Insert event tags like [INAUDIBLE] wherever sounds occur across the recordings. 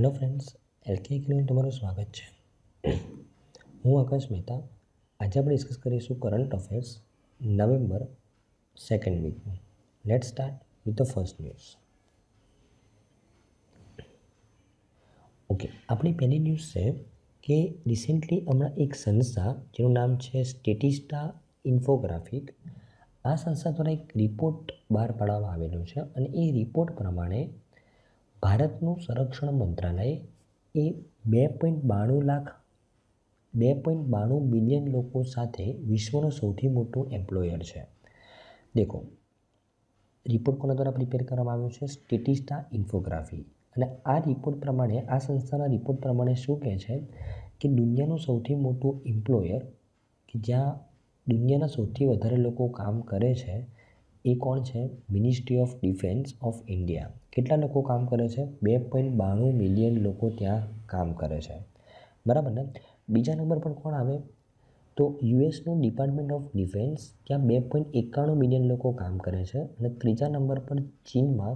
hello friends LK કિલોનું તમારું સ્વાગત છે હું આકાશ મહેતા આજે આપણે ડિસ્કસ કરીશું કરંટ અફેર્સ નવેમ્બર સેકન્ડ વીકનું let start with the first news okay આપણી પહેલી ન્યૂઝ છે કે રિસેન્ટલી હમણાં એક સંસ્થા જેનું નામ છે સ્ટેટિસ્ટા ઇન્ફોગ્રાફિક આ સંસ્થા દ્વારા એક રિપોર્ટ બહાર પાડવામાં આવેલો છે અને એ રિપોર્ટ પ્રમાણે ભારતનું સંરક્ષણ મંત્રાલય એ બે પોઈન્ટ બાણું લાખ બે પોઈન્ટ બાણું મિલિયન લોકો સાથે વિશ્વનો સૌથી મોટો એમ્પ્લોયર છે દેખો રિપોર્ટ કોના દ્વારા પ્રિપેર કરવામાં આવ્યો છે સ્ટેટિસ્ટા ઇન્ફોગ્રાફી અને આ રિપોર્ટ પ્રમાણે આ સંસ્થાના રિપોર્ટ પ્રમાણે શું કહે છે કે દુનિયાનું સૌથી મોટું એમ્પ્લોયર કે જ્યાં દુનિયાના સૌથી વધારે લોકો કામ કરે છે એ કોણ છે ministry of defence of India કેટલા લોકો કામ કરે છે બે પોઈન્ટ બાણું મિલિયન લોકો ત્યાં કામ કરે છે બરાબર ને બીજા નંબર પર કોણ આવે તો યુએસનું ડિપાર્ટમેન્ટ ઓફ ડિફેન્સ ત્યાં બે પોઈન્ટ એકાણું મિલિયન લોકો કામ કરે છે અને ત્રીજા નંબર પર ચીનમાં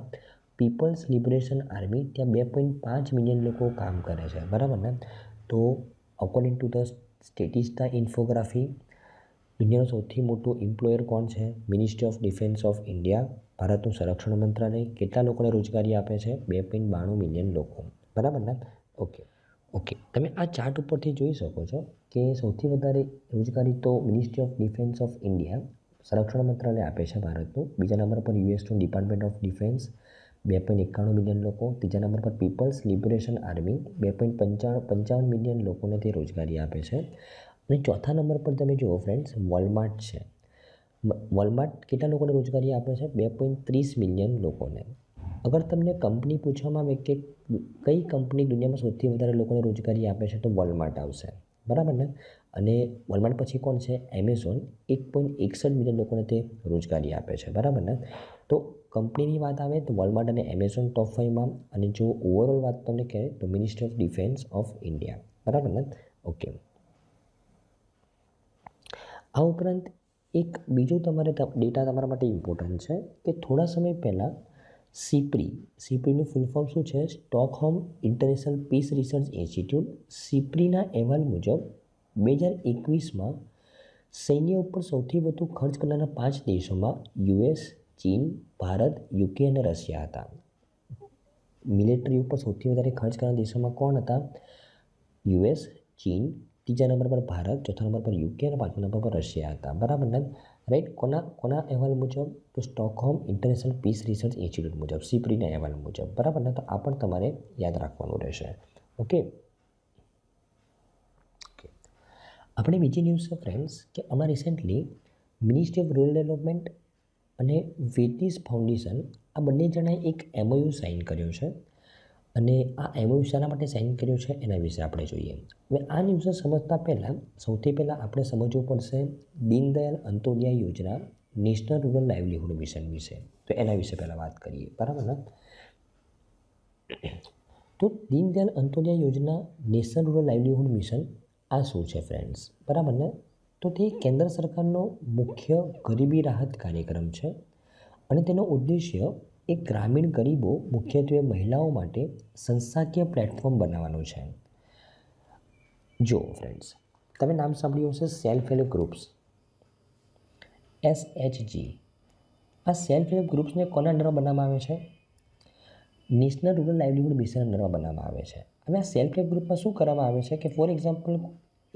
પીપલ્સ લિબરેશન આર્મી ત્યાં બે પોઈન્ટ પાંચ મિલિયન લોકો કામ કરે છે બરાબર ને તો according to the Statista infography દુનિયાનું સૌથી મોટું ઇમ્પ્લોયર કોણ છે ministry of defence of India ભારતનું સંરક્ષણ મંત્રાલય કેટલા લોકોને રોજગારી આપે છે બે પોઈન્ટ બાણું મિલિયન લોકો બરાબર ને ઓકે ઓકે તમે આ ચાર્ટ ઉપરથી જોઈ શકો છો કે સૌથી વધારે રોજગારી તો ministry of defence of India સંરક્ષણ મંત્રાલય આપે છે ભારતનું બીજા નંબર પર યુએસનું ડિપાર્ટમેન્ટ ઓફ ડિફેન્સ બે પોઈન્ટ એકાણું મિલિયન લોકો ત્રીજા નંબર પર પીપલ્સ લિબરેશન આર્મી બે પોઈન્ટ પંચાવન મિલિયન લોકોને તે રોજગારી આપે છે અને ચોથા નંબર પર તમે જુઓ ફ્રેન્ડ્સ વોલમાર્ટ છે વોલમાર્ટ કેટલા લોકોને રોજગારી આપે છે બે પોઈન્ટ ત્રીસ મિલિયન લોકોને અગર તમને કંપની પૂછવામાં આવે કે કઈ કંપની દુનિયામાં સૌથી વધારે લોકોને રોજગારી આપે છે તો વોલમાર્ટ આવશે બરાબર ને અને વોલમાર્ટ પછી કોણ છે એમેઝોન એક પોઈન્ટ એકસઠ મિલિયન લોકોને તે રોજગારી આપે છે બરાબર ને તો કંપનીની વાત આવે તો વોલમાર્ટ અને એમેઝોન ટોપ ફાઇવમાં અને જો ઓવરઓલ વાત તમને કહે તો minister of defence of India બરાબર ને ઓકે આ ઉપરાંત એક બીજું તમારે ડેટા તમારા માટે ઇમ્પોર્ટન્ટ છે કે થોડા સમય પહેલાં સીપ્રી સીપ્રીનું ફૂલ ફોર્મ શું છે Stockholm International Peace Research Institute સીપ્રીના અહેવાલ મુજબ બે હજાર એકવીસમાં સૈન્ય ઉપર સૌથી વધુ ખર્ચ કરનારા પાંચ દેશોમાં યુએસ ચીન ભારત યુકે અને રશિયા હતા મિલિટરી ઉપર સૌથી વધારે ખર્ચ કરનારા દેશોમાં કોણ હતા યુએસ ચીન ત્રીજા નંબર પર ભારત ચોથા નંબર પર યુકે અને પાંચમા નંબર પર રશિયા હતા બરાબર ને રાઈટ કોના કોના અહેવાલ મુજબ તો Stockholm International Peace Research Institute મુજબ સીપ્રીના અહેવાલ મુજબ બરાબર ને તો આ પણ તમારે યાદ રાખવાનું રહેશે ઓકે આપણે બીજી ન્યૂઝ છે ફ્રેન્ડ્સ કે અમારે recently ministry of rural development અને વેટીસ ફાઉન્ડેશન આ બંને જણાએ એક એમઓયુ સાઇન કર્યું છે અને આ એમઓયુ શાના માટે સાઇન કર્યું છે એના વિશે આપણે જોઈએ હવે આ ન્યૂઝને સમજતા પહેલાં સૌથી પહેલાં આપણે સમજવું પડશે દીનદયાલ અંત્યોદય યોજના નેશનલ રૂરલ લાઇવલીહુડ મિશન વિશે તો એના વિશે પહેલાં વાત કરીએ બરાબર ને તો દીનદયાલ અંત્યોદય યોજના નેશનલ રૂરલ લાઇવલીહુડ મિશન આ શું છે ફ્રેન્ડ્સ બરાબર ને તો તે કેન્દ્ર સરકારનો મુખ્ય ગરીબી રાહત કાર્યક્રમ છે અને તેનો ઉદ્દેશ્ય એ ગ્રામીણ ગરીબો મુખ્યત્વે મહિલાઓ માટે સંસ્થાકીય પ્લેટફોર્મ બનાવવાનું છે જો ફ્રેન્ડ્સ તમે નામ સાંભળ્યું હશે self help groups S H આ સેલ્ફ હેલ્પ ગ્રુપ્સને કોના અંડરમાં બનાવવામાં આવે છે નેશનલ રૂરલ લાઇવલીહુડ મિશન અંડરમાં બનાવવામાં આવે છે અને આ સેલ્ફ હેલ્પ ગ્રુપમાં શું કરવામાં આવે છે કે ફોર એક્ઝામ્પલ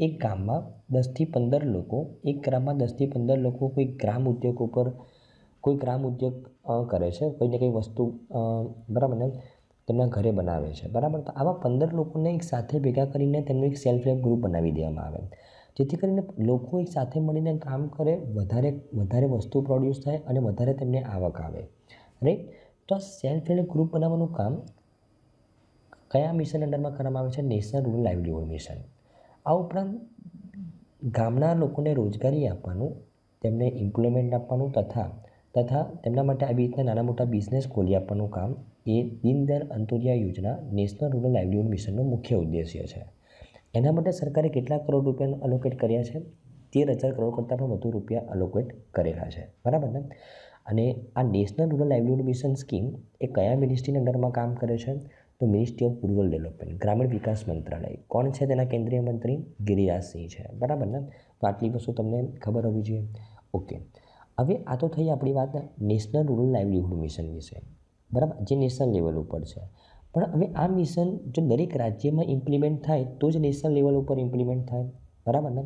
એક ગામમાં દસથી પંદર લોકો એક ગ્રામમાં દસથી પંદર લોકો કોઈ ગ્રામ ઉદ્યોગ ઉપર કોઈ ગ્રામ ઉદ્યોગ કરે છે કોઈને કંઈ વસ્તુ બરાબર ને તેમના ઘરે બનાવે છે બરાબર તો આવા પંદર લોકોને એક સાથે ભેગા કરીને તેમનું એક સેલ્ફ હેલ્પ ગ્રુપ બનાવી દેવામાં આવે જેથી કરીને લોકો એક સાથે મળીને કામ કરે વધારે વધારે વસ્તુ પ્રોડ્યુસ થાય અને વધારે તેમને આવક આવે રાઈટ તો આ સેલ્ફ હેલ્પ ગ્રુપ બનાવવાનું કામ કયા મિશન અંડરમાં કરવામાં આવે છે નેશનલ રૂરલ લાઇવલીહુડ મિશન આ ઉપરાંત ગામના લોકોને રોજગારી આપવાનું તેમને એમ્પ્લોયમેન્ટ આપવાનું તથા તથા તેમના માટે આવી રીતના નાના મોટા બિઝનેસ ખોલી આપવાનું કામ એ દીનદયાળ અંતોદિયા યોજના નેશનલ રૂરલ લાઇવલીહુડ મિશનનો મુખ્ય ઉદ્દેશ્ય છે એના માટે સરકારે કેટલા કરોડ રૂપિયાનો અલોકેટ કર્યા છે તેર હજાર કરોડ કરતાં પણ વધુ રૂપિયા અલોકેટ કરેલા છે બરાબર ને અને આ national rural livelihood mission scheme એ કયા મિનિસ્ટ્રીના અંડરમાં કામ કરે છે તો મિનિસ્ટ્રી ઓફ રૂરલ ડેવલપમેન્ટ ગ્રામીણ વિકાસ મંત્રાલય કોણ છે તેના કેન્દ્રીય મંત્રી ગિરિરાજસિંહ છે બરાબર ને તો આટલી વસ્તુ તમને ખબર હોવી જોઈએ ઓકે હવે આ તો થઈ આપણી વાત નેશનલ રૂરલ લાઇવલીહુડ મિશન વિશે બરાબર જે નેશનલ લેવલ ઉપર છે પણ હવે આ મિશન જો દરેક રાજ્યમાં ઇમ્પ્લિમેન્ટ થાય તો જ નેશનલ લેવલ ઉપર ઇમ્પ્લિમેન્ટ થાય બરાબર ને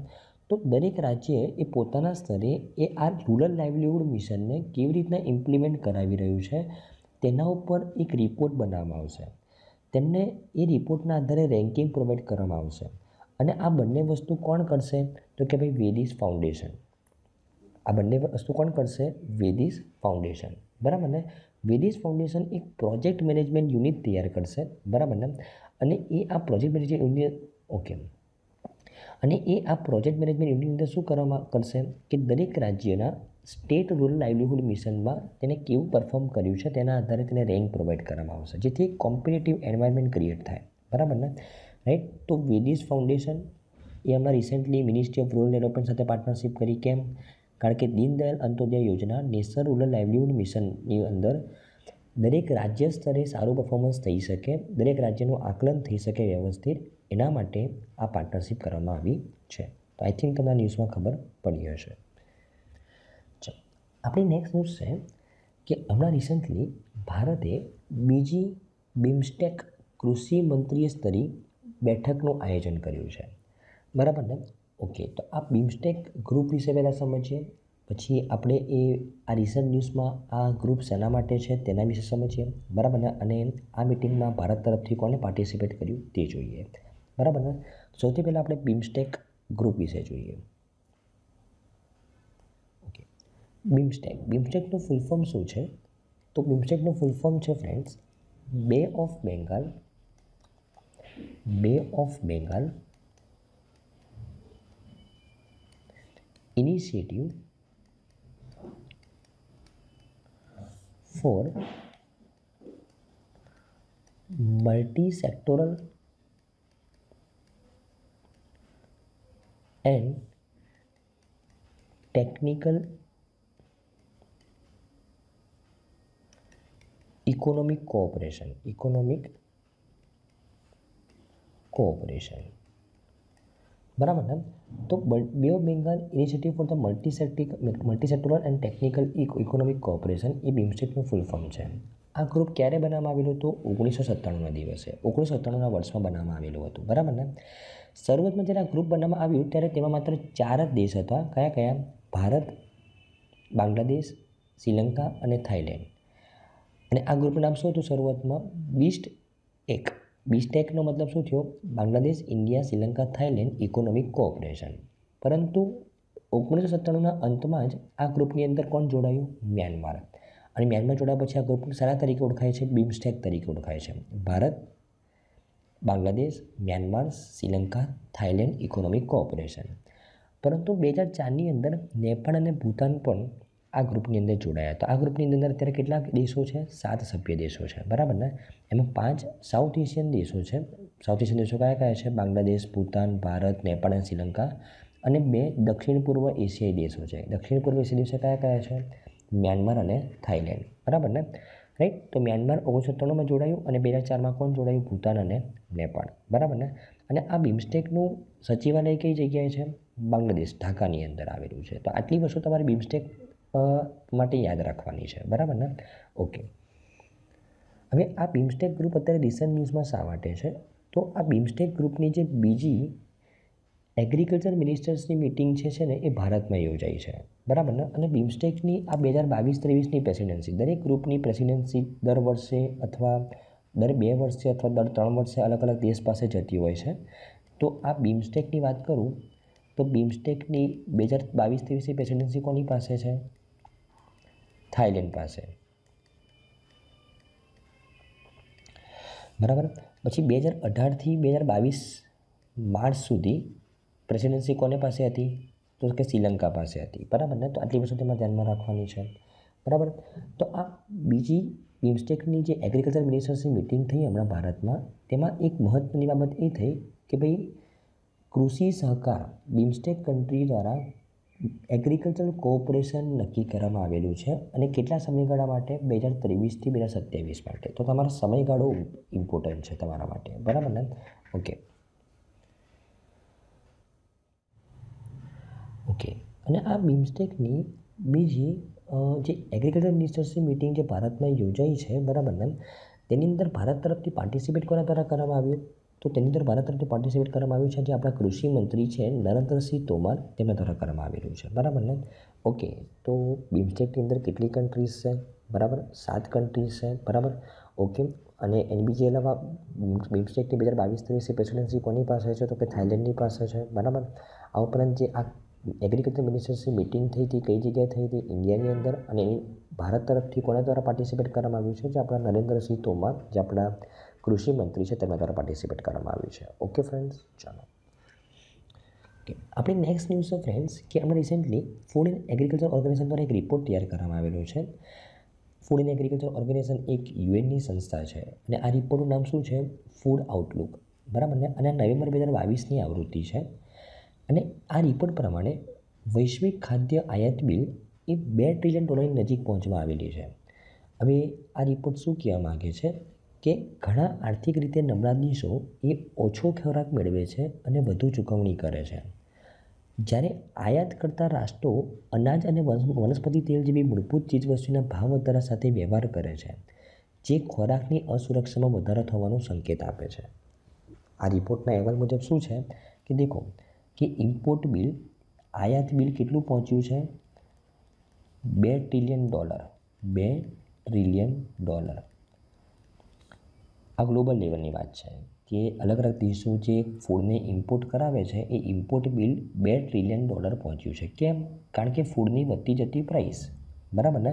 તો દરેક રાજ્ય એ પોતાના સ્તરે એ આ રૂરલ લાઇવલીહુડ મિશનને કેવી રીતના ઇમ્પ્લિમેન્ટ કરાવી રહ્યું છે તેના ઉપર એક રિપોર્ટ બનાવવામાં આવશે તેમને એ રિપોર્ટના આધારે રેન્કિંગ પ્રોવાઈડ કરવામાં આવશે અને આ બંને વસ્તુ કોણ કરશે તો કે ભાઈ વેદિસ ફાઉન્ડેશન આ બંને વસ્તુ કોણ કરશે વેદિસ ફાઉન્ડેશન બરાબર ને વેદિસ ફાઉન્ડેશન એક પ્રોજેક્ટ મેનેજમેન્ટ યુનિટ તૈયાર કરશે બરાબર ને અને એ આ પ્રોજેક્ટ મેનેજમેન્ટ યુનિટ ઓકે અને એ આ પ્રોજેક્ટ મેનેજમેન્ટ યુનિટની અંદર શું કરવામાં કરશે કે દરેક રાજ્યના સ્ટેટ રૂરલ લાઇવલીહુડ મિશનમાં તેને કેવું પરફોર્મ કર્યું છે તેના આધારે તેને રેન્ક પ્રોવાઈડ કરવામાં આવશે જેથી એક કોમ્પિટેટિવ એન્વાયરમેન્ટ ક્રિએટ થાય બરાબર ને રાઈટ તો વેદિસ ફાઉન્ડેશન એ હમણાં recently ministry of rural development સાથે પાર્ટનરશિપ કરી કેમ કારણ કે દીનદયાલ અંત્યોદય યોજના નેશનલ રૂરલ લાઇવલીહુડ મિશનની અંદર દરેક રાજ્ય સ્તરે સારું પરફોર્મન્સ થઈ શકે દરેક રાજ્યનું આકલન થઈ શકે વ્યવસ્થિત એના માટે આ પાર્ટનરશિપ કરવામાં આવી છે તો આઈ થિંક તમને ન્યૂઝમાં ખબર પડી હશે આપણી નેક્સ્ટ ન્યૂઝ છે કે હમણાં રિસન્ટલી ભારતે બીજી બિમસ્ટેક કૃષિ મંત્રી સ્તરીય બેઠકનું આયોજન કર્યું છે બરાબર ને ઓકે તો આ બિમસ્ટેક ગ્રુપ વિશે પહેલાં સમજીએ પછી આપણે એ આ રિસન્ટ ન્યૂઝમાં આ ગ્રુપ શેના માટે છે તેના વિશે સમજીએ બરાબર ને અને આ મિટિંગમાં ભારત તરફથી કોને પાર્ટિસિપેટ કર્યું તે જોઈએ બરાબર ને સૌથી પહેલાં આપણે બિમસ્ટેક ગ્રુપ વિશે જોઈએ ઓકે બિમસ્ટેક બિમસ્ટેકનું ફૂલ ફોર્મ શું છે તો બિમસ્ટેકનું ફૂલ ફોર્મ છે friends bay of Bengal bay of Bengal initiative for multi-sectoral and technical economic cooperation economic cooperation બરાબર ને તો bay of Bengal initiative for the multisectoral multisectoral and technical economic cooperation એ બિમસ્ટેકનું ફૂલ ફોર્મ છે આ ગ્રુપ ક્યારે બનાવવામાં આવેલું હતું ઓગણીસો સત્તાણુંના દિવસે ઓગણીસો સત્તાણુંના વર્ષમાં બનાવવામાં આવેલું હતું બરાબર ને શરૂઆતમાં જ્યારે આ ગ્રુપ બનાવવામાં આવ્યું ત્યારે તેમાં માત્ર ચાર જ દેશ હતા કયા કયા ભારત બાંગ્લાદેશ શ્રીલંકા અને થાઇલેન્ડ અને આ ગ્રુપનું નામ શું હતું શરૂઆતમાં બીસ્ટ એક બીસ્ટેકનો મતલબ શું થયો Bangladesh India Sri Lanka Thailand economic cooperation પરંતુ ઓગણીસો સત્તાણુંના અંતમાં જ આ ગ્રુપની અંદર કોણ જોડાયું મ્યાનમાર અને મ્યાનમાર જોડાયા પછી આ ગ્રુપ સારા તરીકે ઓળખાય છે બીમસ્ટેક તરીકે ઓળખાય છે Bharat Bangladesh Myanmar Sri Lanka Thailand economic cooperation પરંતુ બે હજાર ચારની અંદર નેપાળ અને ભૂતાન પણ આ ગ્રુપની અંદર જોડાયા તો આ ગ્રુપની અંદર અત્યારે કેટલાક દેશો છે સાત સભ્ય દેશો છે બરાબર ને એમાં પાંચ સાઉથ એશિયન દેશો છે સાઉથ એશિયન દેશો કયા કયા છે બાંગ્લાદેશ ભૂતાન ભારત નેપાળ અને શ્રીલંકા અને બે દક્ષિણ પૂર્વ એશિયાઈ દેશો છે દક્ષિણ પૂર્વ એશિયાઈ દેશો કયા કયા છે મ્યાનમાર અને થાઇલેન્ડ બરાબર ને રાઈટ તો મ્યાનમાર ઓગણીસો ત્રણમાં જોડાયું અને બે હજાર ચારમાં કોણ જોડાયું ભૂતાન અને નેપાળ બરાબર ને અને આ બિમસ્ટેકનું સચિવાલય કઈ જગ્યાએ છે બાંગ્લાદેશ ઢાકાની અંદર આવેલું છે તો આટલી વસ્તુ તમારી બિમસ્ટેક માટે યાદ રાખવાની છે બરાબર ને ઓકે હવે આ બીમસ્ટેક ગ્રુપ અત્યારે રિસન્ટ ન્યૂઝમાં શા માટે છે તો આ બીમસ્ટેક ગ્રુપની જે બીજી એગ્રીકલ્ચર મિનિસ્ટર્સની મિટિંગ છે છે ને એ ભારતમાં યોજાઈ છે બરાબર ને અને બીમસ્ટેકની આ બે હજાર બાવીસ ત્રેવીસની પ્રેસિડેન્સી દરેક ગ્રુપની પ્રેસિડેન્સી દર વર્ષે અથવા દર બે વર્ષે અથવા દર ત્રણ વર્ષે અલગ અલગ દેશ પાસે જતી હોય છે તો આ બીમસ્ટેકની વાત કરું તો બીમસ્ટેકની બે હજાર બાવીસ ત્રેવીસની પ્રેસિડેન્સી કોની પાસે છે થાઇલેન્ડ પાસે બરાબર પછી બે હજાર અઢારથી બે હજાર બાવીસ માર્ચ સુધી પ્રેસિડેન્સી કોને પાસે હતી તો કે શ્રીલંકા પાસે હતી બરાબર ને તો આટલી વસ્તુ તેમાં ધ્યાનમાં રાખવાની છે બરાબર તો આ બીજી બિમસ્ટેકની જે એગ્રીકલ્ચર મિનિસ્ટર્સની મિટિંગ થઈ હમણાં ભારતમાં તેમાં એક મહત્ત્વની બાબત એ થઈ કે ભાઈ કૃષિ સહકાર બિમસ્ટેક કન્ટ્રી દ્વારા એગ્રીકલ્ચર કોઓપરેશન નક્કી કરવામાં આવેલું છે અને કેટલા સમયગાળા માટે બે હજાર ત્રેવીસથી બે હજાર સત્યાવીસ માટે તો તમારો સમયગાળો ઇમ્પોર્ટન્ટ છે તમારા માટે બરાબર ને ઓકે ઓકે અને આ બિમસ્ટેકની બીજી જે એગ્રીકલ્ચર મિનિસ્ટર્સની મિટિંગ જે ભારતમાં યોજાઈ છે બરાબર ને તેની અંદર ભારત તરફથી પાર્ટિસિપેટ કોના દ્વારા કરવામાં આવ્યું તો તેની અંદર ભારત તરફથી પાર્ટિસિપેટ કરવામાં આવ્યું છે જે આપણા કૃષિ મંત્રી છે નરેન્દ્રસિંહ તોમર તેમના દ્વારા કરવામાં આવી રહ્યું છે બરાબર ને ઓકે તો બિમસ્ટેકની અંદર કેટલી કન્ટ્રીઝ છે બરાબર સાત કન્ટ્રીઝ છે બરાબર ઓકે અને એનબીજી બીજી અલાવા બિમસ્ટેકની બે હજાર બાવીસ ત્રીસની પ્રેસિડેન્સી કોની પાસે છે તો કે થાઇલેન્ડની પાસે છે બરાબર આ ઉપરાંત જે આ એગ્રીકલ્ચર મિનિસ્ટર્સની મિટિંગ થઈ હતી કઈ જગ્યાએ થઈ હતી ઇન્ડિયાની અંદર અને ભારત તરફથી કોના દ્વારા પાર્ટિસિપેટ કરવામાં આવ્યું છે જે આપણા નરેન્દ્રસિંહ તોમર જે આપણા કૃષિ મંત્રી છે તેમના દ્વારા પાર્ટિસિપેટ કરવામાં આવ્યું છે ઓકે ફ્રેન્ડ્સ ચાલો ઓકે આપણી નેક્સ્ટ ન્યૂઝ છે ફ્રેન્ડ્સ કે અમે recently food and agriculture organization દ્વારા એક રિપોર્ટ તૈયાર કરવામાં આવેલો છે ફૂડ એન્ડ એગ્રીકલ્ચર ઓર્ગેનાઇઝેશન એક યુએનની સંસ્થા છે અને આ રિપોર્ટનું નામ શું છે ફૂડ આઉટલુક બરાબર ને અને નવેમ્બર બે હજાર બાવીસની આવૃત્તિ છે અને આ રિપોર્ટ પ્રમાણે વૈશ્વિક ખાદ્ય આયાત બિલ એ બે ટ્રિલિયન ડોલરની નજીક પહોંચવા આવેલી છે હવે આ રિપોર્ટ શું કહેવા માગે છે કે ઘણા આર્થિક રીતે નબળા દેશો એ ઓછો ખોરાક મેળવે છે અને વધુ ચૂકવણી કરે છે જ્યારે આયાત કરતા રાષ્ટ્રો અનાજ અને વનસ્પતિ તેલ જેવી મૂળભૂત ચીજવસ્તુના ભાવ વધારા સાથે વ્યવહાર કરે છે જે ખોરાકની અસુરક્ષામાં વધારો થવાનો સંકેત આપે છે આ રિપોર્ટના અહેવાલ મુજબ શું છે કે દેખો કે ઇમ્પોર્ટ બિલ આયાત બિલ કેટલું પહોંચ્યું છે બે ટ્રિલિયન ડોલર બે ટ્રિલિયન ડોલર આ ગ્લોબલ લેવલની વાત છે કે અલગ અલગ દેશો જે ફૂડને ઇમ્પોર્ટ કરાવે છે એ ઇમ્પોર્ટ બિલ બે ટ્રિલિયન ડોલર પહોંચ્યું છે કેમ કારણ કે ફૂડની વધતી જતી પ્રાઇસ બરાબર ને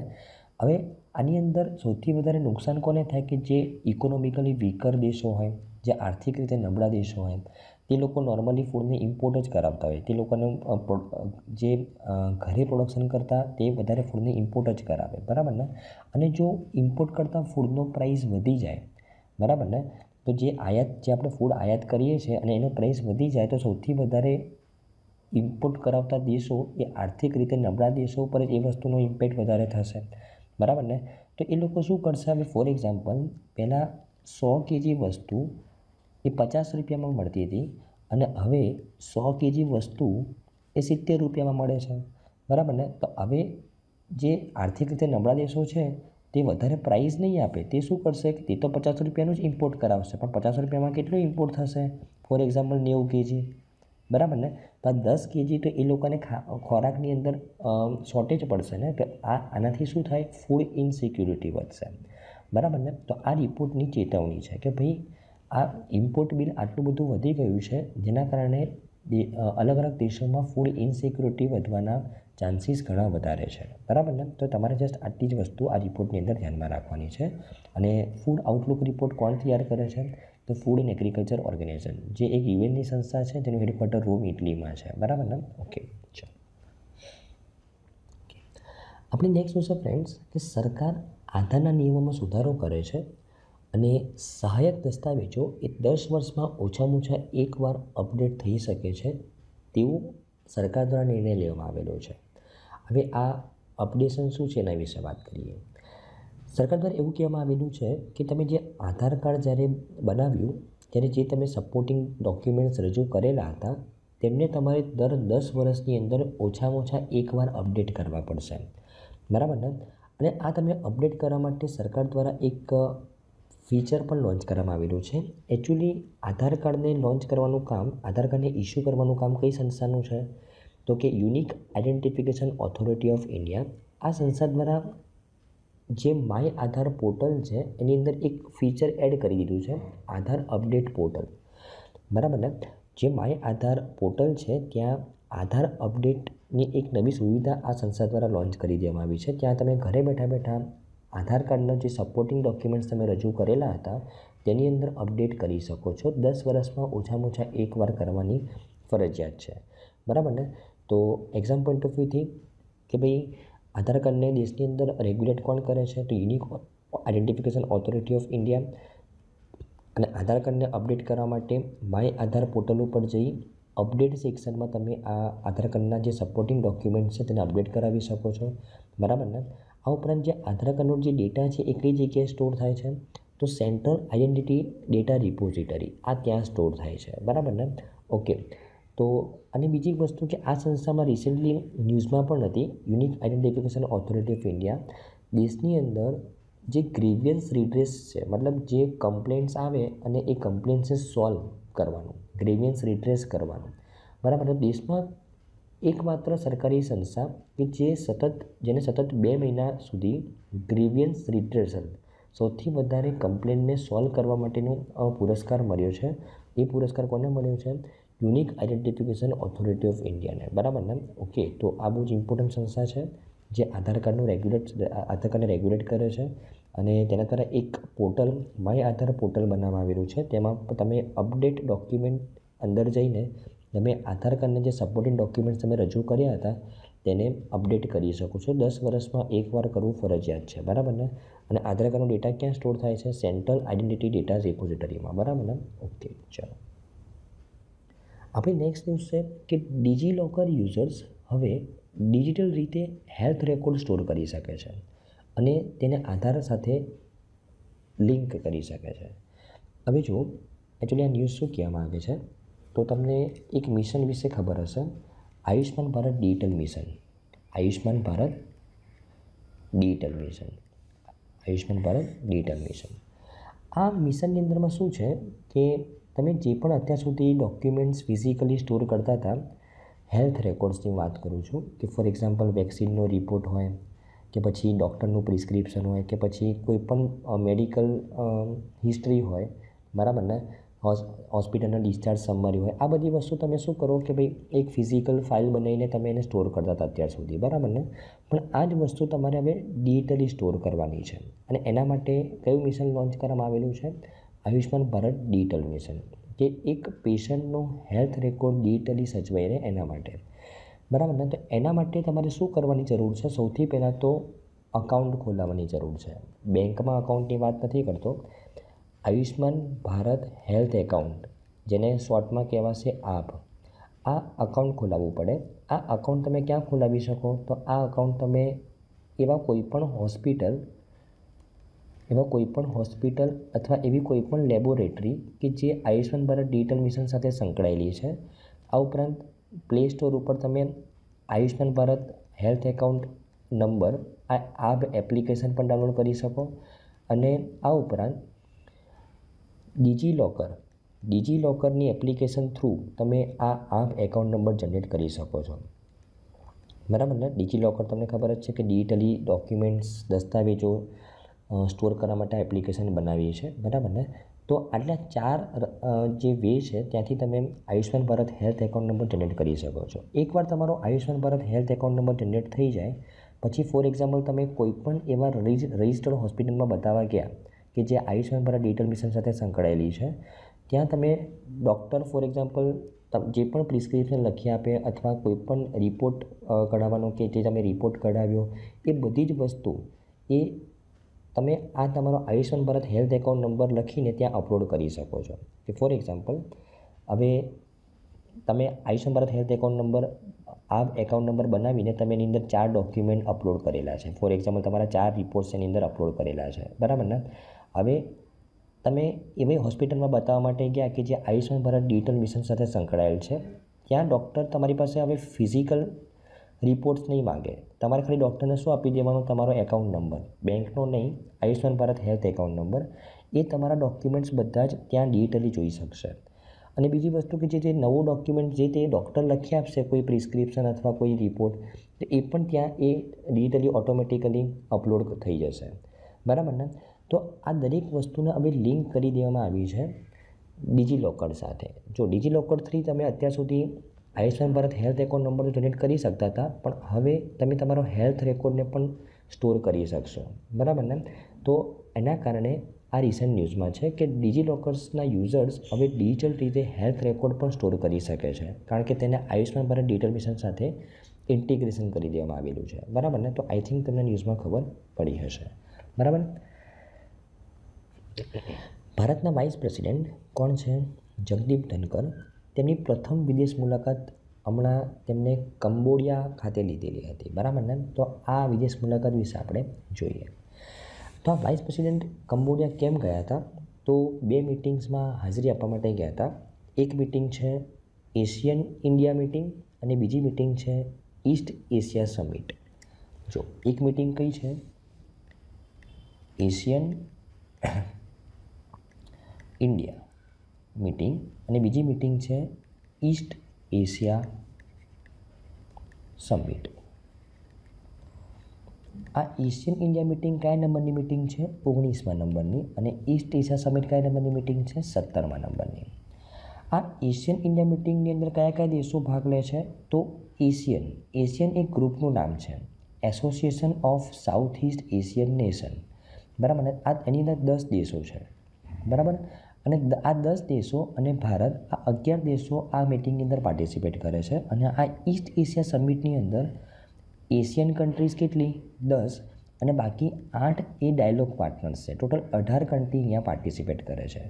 હવે આની અંદર સૌથી વધારે નુકસાન કોને થાય કે જે ઇકોનોમિકલી વીકર દેશો હોય જે આર્થિક રીતે નબળા દેશો હોય તે લોકો નોર્મલી ફૂડને ઇમ્પોર્ટ જ કરાવતા હોય તે લોકોને જે ઘરે પ્રોડક્શન કરતા તે વધારે ફૂડને ઇમ્પોર્ટ જ કરાવે બરાબર ને અને જો ઇમ્પોર્ટ કરતાં ફૂડનો પ્રાઇસ વધી જાય બરાબર ને તો જે આયાત જે આપણે ફૂડ આયાત કરીએ છીએ અને એનો પ્રાઇસ વધી જાય તો સૌથી વધારે ઇમ્પોર્ટ કરાવતા દેશો એ આર્થિક રીતે નબળા દેશો ઉપર જ એ વસ્તુનો ઇમ્પેક્ટ વધારે થશે બરાબર ને તો એ લોકો શું કરશે હવે ફોર એક્ઝામ્પલ પહેલાં સો કેજી વસ્તુ એ પચાસ રૂપિયામાં મળતી હતી અને હવે સો કેજી વસ્તુ એ સિત્તેર રૂપિયામાં મળે છે બરાબર ને તો હવે જે આર્થિક રીતે નબળા દેશો છે તે વધારે પ્રાઇસ નહીં આપે તે શું કરશે કે તે તો પચાસ રૂપિયાનું જ ઇમ્પોર્ટ કરાવશે પણ પચાસ રૂપિયામાં કેટલું ઇમ્પોર્ટ થશે ફોર એક્ઝામ્પલ નેવું કેજી બરાબર ને તો દસ કેજી તો એ લોકોને ખા ખોરાકની અંદર શોર્ટેજ પડશે ને કે આ આનાથી શું થાય ફૂડ ઇનસિક્યુરિટી વધશે બરાબર ને તો આ રિપોર્ટની ચેતવણી છે કે ભાઈ આ ઇમ્પોર્ટ બિલ આટલું બધું વધી ગયું છે જેના કારણે અલગ અલગ દેશોમાં ફૂડ ઇનસિક્યુરિટી વધવાના ચાન્સીસ ઘણા વધારે છે બરાબર ને તો તમારે જસ્ટ આટલી જ વસ્તુ આ રિપોર્ટની અંદર ધ્યાનમાં રાખવાની છે અને ફૂડ આઉટલુક રિપોર્ટ કોણ તૈયાર કરે છે તો ફૂડ એન્ડ એગ્રીકલ્ચર ઓર્ગેનાઇઝેશન જે એક યુએનની સંસ્થા છે તેનું હેડક્વાર્ટર રોમ ઇટલીમાં છે બરાબર ને ઓકે ચાલો આપણે નેક્સ્ટ શું છે ફ્રેન્ડ્સ કે સરકાર આધારના નિયમોમાં સુધારો કરે છે અને સહાયક દસ્તાવેજો એ દસ વર્ષમાં ઓછામાં ઓછા એકવાર અપડેટ થઈ શકે છે તેવું સરકાર દ્વારા નિર્ણય લેવામાં આવેલો છે હવે આ અપડેશન શું છે એના વિશે વાત કરીએ સરકાર દ્વારા એવું કહેવામાં આવેલું છે કે તમે જે આધાર કાર્ડ જ્યારે બનાવ્યું ત્યારે જે તમે સપોર્ટિંગ ડોક્યુમેન્ટ્સ રજૂ કરેલા હતા તેમને તમારે દર દસ વર્ષની અંદર ઓછામાં ઓછા એકવાર અપડેટ કરવા પડશે બરાબર ને અને આ તમે અપડેટ કરવા માટે સરકાર દ્વારા એક ફીચર પણ લોન્ચ કરવામાં આવેલું છે એકચ્યુઅલી આધાર કાર્ડને લોન્ચ કરવાનું કામ આધાર કાર્ડને ઇસ્યુ કરવાનું કામ કઈ સંસ્થાનું છે તો કે unique identification authority of India આ સંસ્થા દ્વારા જે માય આધાર પોર્ટલ છે એની અંદર એક ફીચર એડ કરી દીધું છે આધાર અપડેટ પોર્ટલ બરાબર ને જે માય આધાર પોર્ટલ છે ત્યાં આધાર અપડેટની એક નવી સુવિધા આ સંસ્થા દ્વારા લોન્ચ કરી દેવામાં આવી છે ત્યાં તમે ઘરે બેઠા બેઠા આધાર કાર્ડના જે સપોર્ટિંગ ડોક્યુમેન્ટ્સ તમે રજૂ કરેલા હતા તેની અંદર અપડેટ કરી શકો છો દસ વર્ષમાં ઓછામાં ઓછા એકવાર કરવાની ફરજિયાત છે બરાબર ને તો એક્ઝામ પોઈન્ટ ઓફ વ્યૂથી કે ભાઈ આધાર કાર્ડને દેશની અંદર રેગ્યુલેટ કોણ કરે છે તો unique identification authority of India અને આધાર કાર્ડને અપડેટ કરવા માટે માય આધાર પોર્ટલ ઉપર જઈ અપડેટ સેક્શનમાં તમે આ આધાર કાર્ડના જે સપોર્ટિંગ ડોક્યુમેન્ટ છે તેને અપડેટ કરાવી શકો છો બરાબર ને આ ઉપરાંત જે આધાર કાર્ડનો જે ડેટા છે એ કઈ જગ્યાએ સ્ટોર થાય છે તો સેન્ટ્રલ આઈડેન્ટિટી ડેટા રિપોઝિટરી આ ત્યાં સ્ટોર થાય છે બરાબર ને ઓકે તો અને બીજી એક વસ્તુ કે આ સંસ્થામાં રિસેન્ટલી ન્યૂઝમાં પણ હતી unique identification authority of India દેશની અંદર જે ગ્રેવિયન્સ રિડ્રેસ છે મતલબ જે કમ્પ્લેન્ટ્સ આવે અને એ કમ્પ્લેન્ટ્સને સોલ્વ કરવાનું ગ્રેવિયન્સ રિડ્રેસ કરવાનું બરાબર દેશમાં એકમાત્ર સરકારી સંસ્થા કે જે સતત જેને સતત બે મહિના સુધી ગ્રીવિયન્સ રિટ્રેસલ સૌથી વધારે કમ્પ્લેનને સોલ્વ કરવા માટેનો પુરસ્કાર મળ્યો છે એ પુરસ્કાર કોને મળ્યો છે યુનિક આઇડેન્ટિફિકેશન ઓથોરિટી ઓફ ઇન્ડિયાને બરાબર ને ઓકે તો આ બહુ જ ઇમ્પોર્ટન્ટ સંસ્થા છે જે આધાર કાર્ડનું રેગ્યુલેટ આધાર કાર્ડને રેગ્યુલેટ કરે છે અને તેના દ્વારા એક પોર્ટલ માય આધાર પોર્ટલ બનાવવામાં આવેલું છે તેમાં તમે અપડેટ ડોક્યુમેન્ટ અંદર જઈને તમે આધાર કાર્ડને જે સપોર્ટિંગ ડોક્યુમેન્ટ્સ તમે રજૂ કર્યા હતા તેને અપડેટ કરી શકો છો દસ વર્ષમાં એકવાર કરવું ફરજિયાત છે બરાબર ને અને આધાર કાર્ડનો ડેટા ક્યાં સ્ટોર થાય છે સેન્ટ્રલ આઇડેન્ટિટી ડેટા રિપોઝિટરીમાં બરાબર ને ઓકે ચાલો આપણી નેક્સ્ટ ન્યૂઝ છે કે ડિજિલોકર યુઝર્સ હવે ડિજિટલ રીતે હેલ્થ રેકોર્ડ સ્ટોર કરી શકે છે અને તેને આધાર સાથે લિંક કરી શકે છે હવે જો એકચ્યુઅલી આ ન્યૂઝ શું કહેવામાં આવે છે તો તમને એક મિશન વિશે ખબર હશે Ayushman Bharat digital mission Ayushman Bharat digital mission Ayushman Bharat digital mission આ મિશનની અંદરમાં શું છે કે તમે જે પણ અત્યાર સુધી ડોક્યુમેન્ટ્સ ફિઝિકલી સ્ટોર કરતા હતા હેલ્થ રેકોર્ડ્સની વાત કરું છું કે ફોર એક્ઝામ્પલ વેક્સિનનો રિપોર્ટ હોય કે પછી ડૉક્ટરનું પ્રિસ્ક્રિપ્શન હોય કે પછી કોઈ પણ મેડિકલ હિસ્ટ્રી હોય બરાબર ને હોસ્પિટલના ડિસ્ચાર્જ સમરી હોય આ બધી વસ્તુ તમે શું કરો કે ભાઈ એક ફિઝિકલ ફાઇલ બનાવીને તમે એને સ્ટોર કરતા હતા અત્યાર સુધી બરાબર ને પણ આ જ વસ્તુ તમારે હવે ડિજિટલી સ્ટોર કરવાની છે અને એના માટે કયું મિશન લોન્ચ કરવામાં આવેલું છે આયુષ્યમાન ભારત ડિજિટલ મિશન કે એક પેશન્ટનો હેલ્થ રેકોર્ડ ડિજિટલી સચવાઈ રહે એના માટે બરાબર ને તો એના માટે તમારે શું કરવાની જરૂર છે સૌથી પહેલાં તો અકાઉન્ટ ખોલાવવાની જરૂર છે બેંકમાં અકાઉન્ટની વાત નથી કરતો આયુષ્યમાન ભારત હેલ્થ એકાઉન્ટ જેને શોર્ટમાં કહેવાશે આપ આ અકાઉન્ટ ખોલાવવું પડે આ અકાઉન્ટ તમે ક્યાં ખોલાવી શકો તો આ અકાઉન્ટ તમે એવા કોઈ પણ હોસ્પિટલ એવા કોઈપણ હોસ્પિટલ અથવા એવી કોઈપણ લેબોરેટરી કે જે આયુષ્યમાન ભારત ડિજિટલ મિશન સાથે સંકળાયેલી છે આ ઉપરાંત પ્લે સ્ટોર ઉપર તમે Ayushman Bharat health account number આ આ એપ્લિકેશન પણ ડાઉનલોડ કરી શકો અને આ ઉપરાંત ડિજિલોકર ડિજિલોકરની એપ્લિકેશન થ્રુ તમે આ આપ એકાઉન્ટ નંબર જનરેટ કરી શકો છો બરાબર ને ડિજિલોકર તમને ખબર જ છે કે ડિજિટલી ડોક્યુમેન્ટ્સ દસ્તાવેજો સ્ટોર કરવા માટે એપ્લિકેશન બનાવીએ છીએ બરાબર ને તો આટલા ચાર જે વે છે ત્યાંથી તમે Ayushman Bharat health account number generate કરી શકો છો એકવાર તમારો Ayushman Bharat health account number generate થઈ જાય પછી ફોર એક્ઝામ્પલ તમે કોઈપણ એવા રજિસ્ટર્ડ હોસ્પિટલમાં બતાવવા ગયા કે જે આયુષ્યમાન ભારત ડિજિટલ મિશન સાથે સંકળાયેલી છે ત્યાં તમે ડૉક્ટર ફોર એક્ઝામ્પલ જે પણ પ્રિસ્ક્રિપ્શન લખી આપે અથવા કોઈપણ રિપોર્ટ કઢાવવાનો કે જે તમે રિપોર્ટ કઢાવ્યો એ બધી જ વસ્તુ એ તમે આ તમારો Ayushman Bharat health account number લખીને ત્યાં અપલોડ કરી શકો છો કે ફોર એક્ઝામ્પલ હવે તમે Ayushman Bharat health account number આ એકાઉન્ટ નંબર બનાવીને તમે એની અંદર ચાર ડોક્યુમેન્ટ અપલોડ કરેલા છે ફોર એક્ઝામ્પલ તમારા ચાર રિપોર્ટ્સ એની અંદર અપલોડ કરેલા છે બરાબર ને હવે તમે એવી હોસ્પિટલમાં બતાવવા માટે ગયા કે જે આયુષ્યમાન ભારત ડિજિટલ મિશન સાથે સંકળાયેલ છે ત્યાં ડૉક્ટર તમારી પાસે હવે ફિઝિકલ રિપોર્ટ્સ નહીં માગે તમારે ખાલી ડૉક્ટરને શું આપી દેવાનો તમારો એકાઉન્ટ નંબર બેંકનો નહીં Ayushman Bharat health account number એ તમારા ડોક્યુમેન્ટ્સ બધા જ ત્યાં ડિજિટલી જોઈ શકશે અને બીજી વસ્તુ કે જે જે નવો ડોક્યુમેન્ટ જે તે ડૉક્ટર લખી આપશે કોઈ પ્રિસ્ક્રિપ્શન અથવા કોઈ રિપોર્ટ તો એ પણ ત્યાં એ ડિજિટલી ઓટોમેટિકલી અપલોડ થઈ જશે બરાબર ને તો આ દરેક વસ્તુને હવે લિંક કરી દેવામાં આવી છે ડિજિલોકર સાથે જો ડિજિલોકર થ્રી તમે અત્યાર સુધી Ayushman Bharat health record number તો જનરેટ કરી શકતા હતા પણ હવે તમે તમારો હેલ્થ રેકોર્ડને પણ સ્ટોર કરી શકશો બરાબર ને તો એના કારણે આ રિસન્ટ ન્યૂઝમાં છે કે ડિજિલોકર્સના યુઝર્સ હવે ડિજિટલ રીતે હેલ્થ રેકોર્ડ પણ સ્ટોર કરી શકે છે કારણ કે તેને આયુષ્યમાન ભારત ડિજિટલ મિશન સાથે ઇન્ટિગ્રેશન કરી દેવામાં આવેલું છે બરાબર ને તો આઈ થિંક તમને ન્યૂઝમાં ખબર પડી હશે બરાબર ભારતના વાઇસ પ્રેસિડેન્ટ કોણ છે જગદીપ ધનકર તેમની પ્રથમ વિદેશ મુલાકાત હમણાં તેમણે કંબોડિયા ખાતે લીધેલી હતી બરાબર ને તો આ વિદેશ મુલાકાત વિશે આપણે જોઈએ તો આ વાઇસ પ્રેસિડેન્ટ કંબોડિયા કેમ ગયા હતા તો બે મિટિંગ્સમાં હાજરી આપવા માટે ગયા હતા એક મિટિંગ છે એશિયન ઇન્ડિયા મિટિંગ અને બીજી મિટિંગ છે ઈસ્ટ એશિયા સમિટ જો એક મિટિંગ કઈ છે એશિયન ઇન્ડિયા [COUGHS] મિટિંગ અને બીજી મિટિંગ છે ઈસ્ટ એશિયા સમિટ આ એશિયન ઇન્ડિયા મિટિંગ કયા નંબરની મિટિંગ છે ઓગણીસમાં નંબરની અને ઈસ્ટ એશિયા સમિટ કયા નંબરની મિટિંગ છે સત્તરમાં નંબરની આ એશિયન ઇન્ડિયા મિટિંગની અંદર કયા કયા દેશો ભાગ લે છે તો એશિયન એશિયન એક ગ્રુપનું નામ છે association of south east Asian nation બરાબર ને આ એની અંદર દસ દેશો છે બરાબર અને આ દસ દેશો અને ભારત આ અગિયાર દેશો આ મિટિંગની અંદર પાર્ટિસિપેટ કરે છે અને આ ઈસ્ટ એશિયા સમિટની અંદર એશિયન કન્ટ્રીઝ કેટલી દસ અને બાકી આઠ એ ડાયલોગ પાર્ટનર્સ છે ટોટલ અઢાર કન્ટ્રી અહીંયા પાર્ટિસિપેટ કરે છે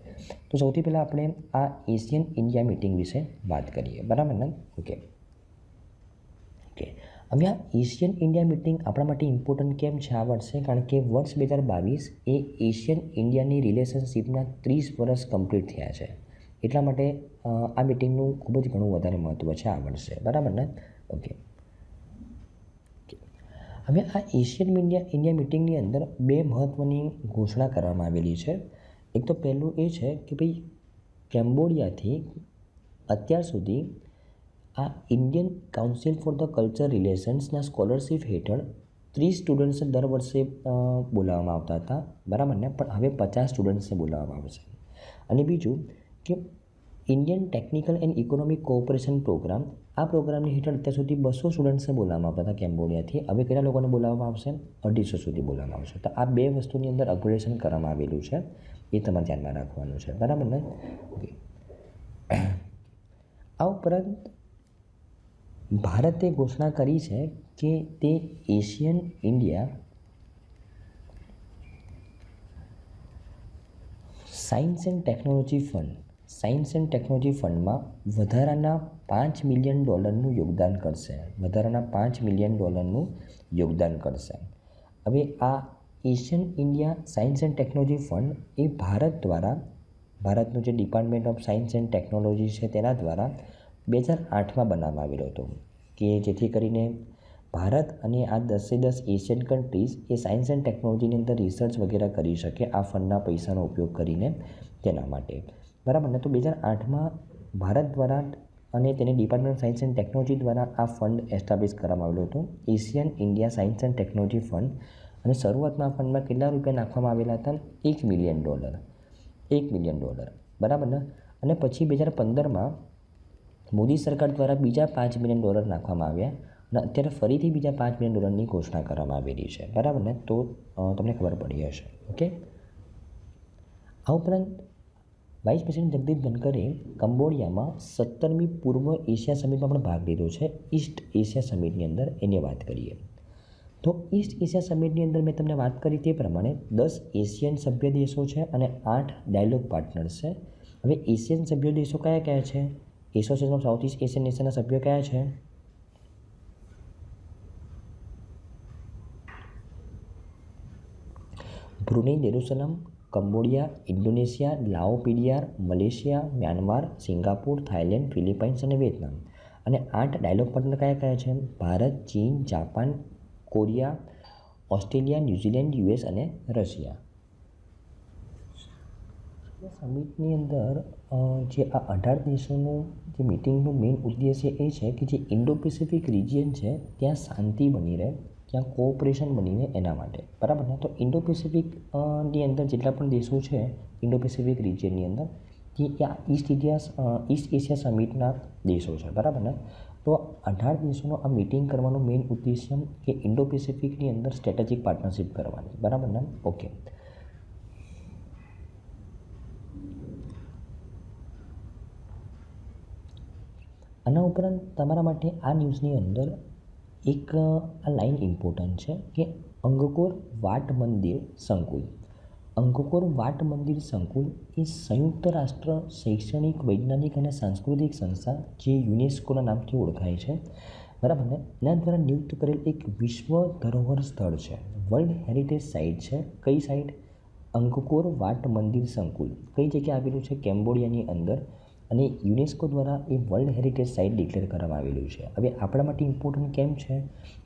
તો સૌથી પહેલાં આપણે આ એશિયન ઇન્ડિયા મિટિંગ વિશે વાત કરીએ બરાબર ને ઓકે ઓકે હવે આ એશિયન ઇન્ડિયા મિટિંગ આપણા માટે ઇમ્પોર્ટન્ટ કેમ છે આ વર્ષે કારણ કે વર્ષ બે હજાર બાવીસ એ એશિયન ઇન્ડિયાની રિલેશનશિપના ત્રીસ વર્ષ કમ્પ્લીટ થયા છે એટલા માટે આ મિટિંગનું ખૂબ જ ઘણું વધારે મહત્ત્વ છે આ વર્ષે બરાબર ને ઓકે હવે આ એશિયન ઇન્ડિયા ઇન્ડિયા મિટિંગની અંદર બે મહત્ત્વની ઘોષણા કરવામાં આવેલી છે એક તો પહેલું એ છે કે ભાઈ કેમ્બોડિયાથી અત્યાર સુધી આ Indian council for the culture રિલેશન્સના સ્કોલરશિપ હેઠળ ત્રીસ સ્ટુડન્ટ્સને દર વર્ષે બોલાવવામાં આવતા હતા બરાબર ને પણ હવે પચાસ સ્ટુડન્ટ્સને બોલાવવામાં આવશે અને બીજું કે Indian technical and economic cooperation programme આ પ્રોગ્રામની હેઠળ અત્યાર સુધી બસો સ્ટુડન્ટ્સને બોલાવવામાં આવતા હતા કેમ્બોડિયાથી હવે કેટલા લોકોને બોલાવવામાં આવશે અઢીસો સુધી બોલાવવામાં આવશે તો આ બે વસ્તુની અંદર અપગ્રેડેશન કરવામાં આવેલું છે એ તમારે ધ્યાનમાં રાખવાનું છે બરાબર ને ઓકે આ ઉપરાંત ભારતે ઘોષણા કરી છે કે તે ASEAN India science and technology fund science and technology ફંડમાં વધારાના પાંચ મિલિયન ડોલરનું યોગદાન કરશે વધારાના પાંચ મિલિયન ડોલરનું યોગદાન કરશે હવે આ ASEAN India science and technology fund એ ભારત દ્વારા ભારતનું જે department of science and technology છે તેના દ્વારા બે હજાર આઠમાં બનાવવામાં આવેલો હતો કે જેથી કરીને ભારત અને આ દસે દસ એશિયન કન્ટ્રીઝ એ સાયન્સ એન્ડ ટેકનોલોજીની અંદર રિસર્ચ વગેરે કરી શકે આ ફંડના પૈસાનો ઉપયોગ કરીને તેના માટે બરાબર ને તો બે હજાર આઠમાં ભારત દ્વારા અને તેને department of science and technology દ્વારા આ ફંડ એસ્ટાબ્લિશ કરવામાં આવેલો હતો ASEAN India science and technology fund અને શરૂઆતમાં ફંડમાં કેટલા રૂપિયા નાખવામાં આવેલા હતા એક મિલિયન ડોલર એક મિલિયન ડોલર બરાબર ને અને પછી બે હજાર પંદરમાં મોદી સરકાર દ્વારા બીજા પાંચ મિલિયન ડોલર નાખવામાં આવ્યા અને અત્યારે ફરીથી બીજા પાંચ મિલિયન ડોલરની ઘોષણા કરવામાં આવેલી છે બરાબર ને તો તમને ખબર પડી હશે ઓકે આ ઉપરાંત વાઇસ પ્રેસિડેન્ટ જગદીપ ધનકરે કંબોડિયામાં સત્તરમી પૂર્વ એશિયા સમિટમાં પણ ભાગ લીધો છે ઈસ્ટ એશિયા સમિટની અંદર એની વાત કરીએ તો ઈસ્ટ એશિયા સમિટની અંદર મેં તમને વાત કરી તે પ્રમાણે દસ એશિયન સભ્ય દેશો છે અને આઠ ડાયલોગ પાર્ટનર્સ છે હવે એશિયન સભ્ય દેશો કયા કયા છે association of south east Asian નેશનના સભ્યો કયા છે Brunei Darussalam Cambodia Indonesia Lao PDR Malaysia Myanmar Singapore Thailand Philippines અને વિયેતનામ અને આઠ ડાયલોગ પાર્ટનર કયા કયા છે ભારત ચીન Japan Korea Australia New Zealand US અને રશિયા સમિટની અંદર જે આ અઢાર દેશોનું જે મિટિંગનું મેઇન ઉદ્દેશ્ય એ છે કે જે ઇન્ડો પેસિફિક રિજિયન છે ત્યાં શાંતિ બની રહે ત્યાં કોઓપરેશન રહે એના માટે બરાબર ને તો ઇન્ડો પેસિફિકની અંદર જેટલા પણ દેશો છે ઇન્ડો પેસિફિક રિજિયનની અંદર તે આ ઇસ્ટ ઇન્ડિયા ઇસ્ટ એશિયા સમિટના દેશો છે બરાબર ને તો અઢાર દેશોનો આ મિટિંગ કરવાનો મેઇન ઉદ્દેશ્ય કે ઇન્ડો પેસિફિકની અંદર સ્ટ્રેટેજિક પાર્ટનરશિપ કરવાની બરાબર ને ઓકે આના ઉપરાંત તમારા માટે આ ન્યૂઝની અંદર એક આ લાઇન ઇમ્પોર્ટન્ટ છે કે અંગકોર વાટ મંદિર સંકુલ અંગકોર વાટ મંદિર સંકુલ એ સંયુક્ત રાષ્ટ્ર શૈક્ષણિક વૈજ્ઞાનિક અને સાંસ્કૃતિક સંસ્થા જે યુનેસ્કોના નામથી ઓળખાય છે બરાબર ને એના દ્વારા નિયુક્ત કરેલ એક વિશ્વ ધરોહર સ્થળ છે વર્લ્ડ હેરિટેજ સાઇટ છે કઈ સાઇટ અંગકોર વાટ મંદિર સંકુલ કઈ જગ્યાએ આવેલું છે કેમ્બોડિયાની અંદર અને યુનેસ્કો દ્વારા એ વર્લ્ડ હેરિટેજ સાઇટ ડિક્લેર કરવામાં આવેલું છે હવે આપણા માટે ઇમ્પોર્ટન્ટ કેમ છે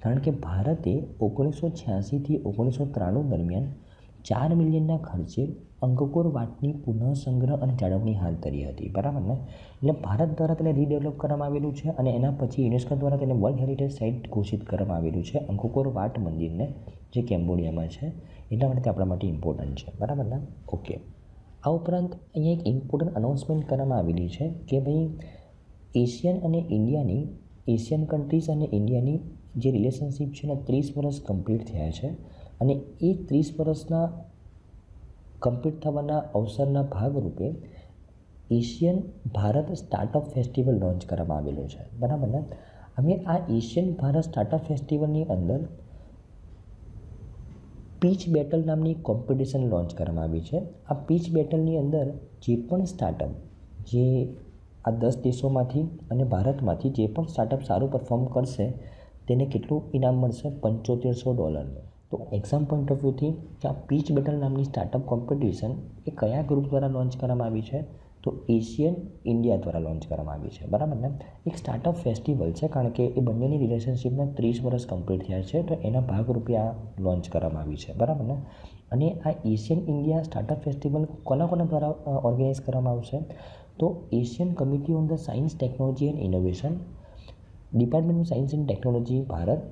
કારણ કે ભારતે ઓગણીસો છ્યાસીથી ઓગણીસો ત્રાણું દરમિયાન ચાર મિલિયનના ખર્ચે અંગકોર વાટની પુનઃસંગ્રહ અને જાળવણી હાથ ધરી હતી બરાબર ને એટલે ભારત દ્વારા તેને રીડેવલપ કરવામાં આવેલું છે અને એના પછી યુનેસ્કો દ્વારા તેને વર્લ્ડ હેરિટેજ સાઇટ ઘોષિત કરવામાં આવેલું છે અંગકોર વાટ મંદિરને જે કેમ્બોડિયામાં છે એટલા માટે આપણા માટે ઇમ્પોર્ટન્ટ છે બરાબર ને ઓકે આ ઉપરાંત અહીંયા એક ઇમ્પોર્ટન્ટ અનાઉન્સમેન્ટ કરવામાં આવેલી છે કે ભાઈ એશિયન અને ઇન્ડિયાની એશિયન કન્ટ્રીઝ અને ઇન્ડિયાની જે રિલેશનશિપ છે એના ત્રીસ વર્ષ કમ્પ્લીટ થયા છે અને એ ત્રીસ વર્ષના કમ્પ્લીટ થવાના અવસરના ભાગરૂપે ASEAN Bharat startup festival launch કરવામાં આવેલું છે બરાબર ને અમે આ એશિયન ભારત સ્ટાર્ટઅપ ફેસ્ટિવલની અંદર પીચ બેટલ નામની કોમ્પિટિશન લોન્ચ કરવામાં આવી છે આ પીચ બેટલની અંદર જે પણ સ્ટાર્ટઅપ જે આ દસ દેશોમાંથી અને ભારતમાંથી જે પણ સ્ટાર્ટઅપ સારું પરફોર્મ કરશે તેને કેટલું ઇનામ મળશે પંચોતેરસો ડોલરનું તો એક્ઝામ પોઈન્ટ ઓફ વ્યૂથી આ પીચ બેટલ નામની સ્ટાર્ટઅપ કોમ્પિટિશન એ કયા ગ્રુપ દ્વારા લોન્ચ કરવામાં આવી છે તો એશિયન ઇન્ડિયા દ્વારા લોન્ચ કરવામાં આવી છે બરાબર ને એક સ્ટાર્ટઅપ ફેસ્ટિવલ છે કારણ કે એ બંનેની રિલેશનશિપના ત્રીસ વર્ષ કમ્પ્લીટ થયા છે તો એના ભાગરૂપે આ લોન્ચ કરવામાં આવી છે બરાબર ને અને આ એશિયન ઇન્ડિયા સ્ટાર્ટઅપ ફેસ્ટિવલ કોના કોના દ્વારા ઓર્ગેનાઇઝ કરવામાં આવશે તો ASEAN committee on the science technology and innovation department of science and technology Bharat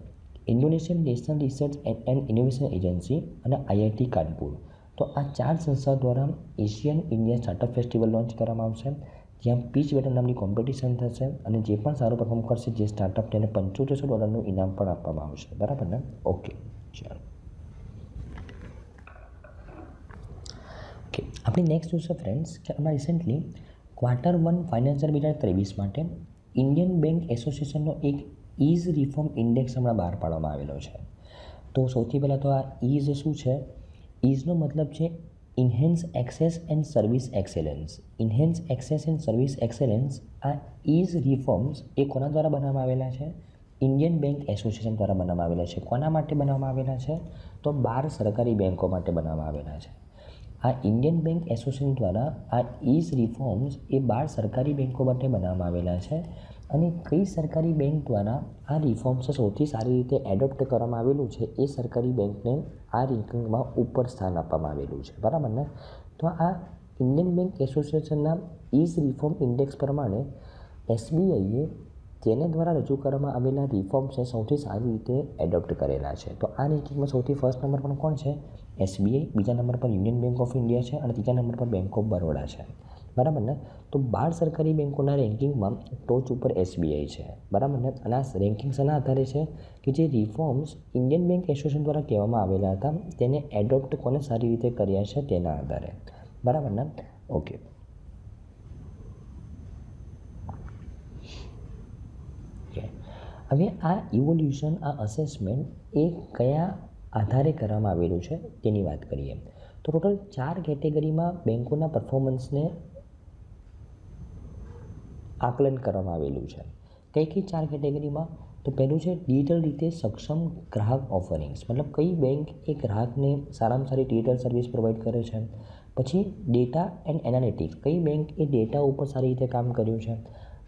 Indonesian national research and innovation agency અને આઈઆઈટી કાનપુર તો આ ચાર સંસ્થાઓ દ્વારા ASEAN India startup festival launch કરવામાં આવશે જ્યાં પીચ બેટલ નામની કોમ્પિટિશન થશે અને જે પણ સારું પરફોર્મ કરશે જે સ્ટાર્ટઅપ તેને પંચોતેરસો ડોલરનું ઇનામ પણ આપવામાં આવશે બરાબર ને ઓકે ચાલો ઓકે આપણી નેક્સ્ટ ન્યૂઝ છે ફ્રેન્ડ્સ કે હમણાં રિસેન્ટલી ક્વાર્ટર વન ફાઇનાન્શિયલ બે હજાર ત્રેવીસ માટે ઇન્ડિયન બેંક એસોસિએશનનો એક ઇઝ રિફોર્મ ઇન્ડેક્સ હમણાં બહાર પાડવામાં આવેલો છે તો સૌથી પહેલાં તો આ ઇઝ શું છે ઇઝનો મતલબ છે enhance access and service excellence enhance access and service excellence આ ઇઝ રિફોર્મ્સ એ કોના દ્વારા બનાવવામાં આવેલા છે ઇન્ડિયન બેંક એસોસિએશન દ્વારા બનાવવામાં આવેલા છે કોના માટે બનાવવામાં આવેલા છે તો બાર સરકારી બેન્કો માટે બનાવવામાં આવેલા છે આ ઇન્ડિયન બેંક એસોસિએશન દ્વારા આ ઇઝ રિફોર્મ્સ એ બાર સરકારી બેન્કો માટે બનાવવામાં આવેલા છે અને કઈ સરકારી બેંક દ્વારા આ રિફોર્મ્સ સૌથી સારી રીતે એડોપ્ટ કરવામાં આવેલું છે એ સરકારી બેંકને આ રેન્કિંગમાં ઉપર સ્થાન આપવામાં આવેલું છે બરાબર ને તો આ ઇન્ડિયન બેંક એસોસિએશનના ઇઝ રિફોર્મ ઇન્ડેક્સ પ્રમાણે એસબીઆઈએ તેને દ્વારા રજૂ કરવામાં આવેલા રિફોર્મ્સને સૌથી સારી રીતે એડોપ્ટ કરેલા છે તો આ રેન્કિંગમાં સૌથી ફર્સ્ટ નંબર પણ કોણ છે એસબીઆઈ બીજા નંબર પર યુનિયન બેંક ઓફ ઇન્ડિયા છે અને ત્રીજા નંબર પર બેંક ઓફ બરોડા છે બરાબર ને તો બાર સરકારી બેન્કોના રેન્કિંગમાં ટોચ ઉપર એસબીઆઈ છે બરાબર ને અને આ રેન્કિંગ શેના આધારે છે કે જે રિફોર્મ્સ ઇન્ડિયન બેંક એસોસિએશન દ્વારા કહેવામાં આવેલા હતા તેને એડોપ્ટ કોને સારી રીતે કર્યા છે તેના આધારે બરાબર ને ઓકે હવે આ ઇવોલ્યુશન આ અસેસમેન્ટ એ કયા આધારે કરવામાં આવેલું છે તેની વાત કરીએ તો ટોટલ ચાર કેટેગરીમાં બેન્કોના પરફોર્મન્સને આકલન કરવામાં આવેલું છે કઈ કઈ ચાર કેટેગરીમાં તો પહેલું છે ડિજિટલ રીતે સક્ષમ ગ્રાહક ઓફરિંગ્સ મતલબ કઈ બેંક એ ગ્રાહકને સારામાં સારી ડિજિટલ સર્વિસ પ્રોવાઈડ કરે છે પછી ડેટા એન્ડ એનાલિટિક્સ કઈ બેંક એ ડેટા ઉપર સારી રીતે કામ કર્યું છે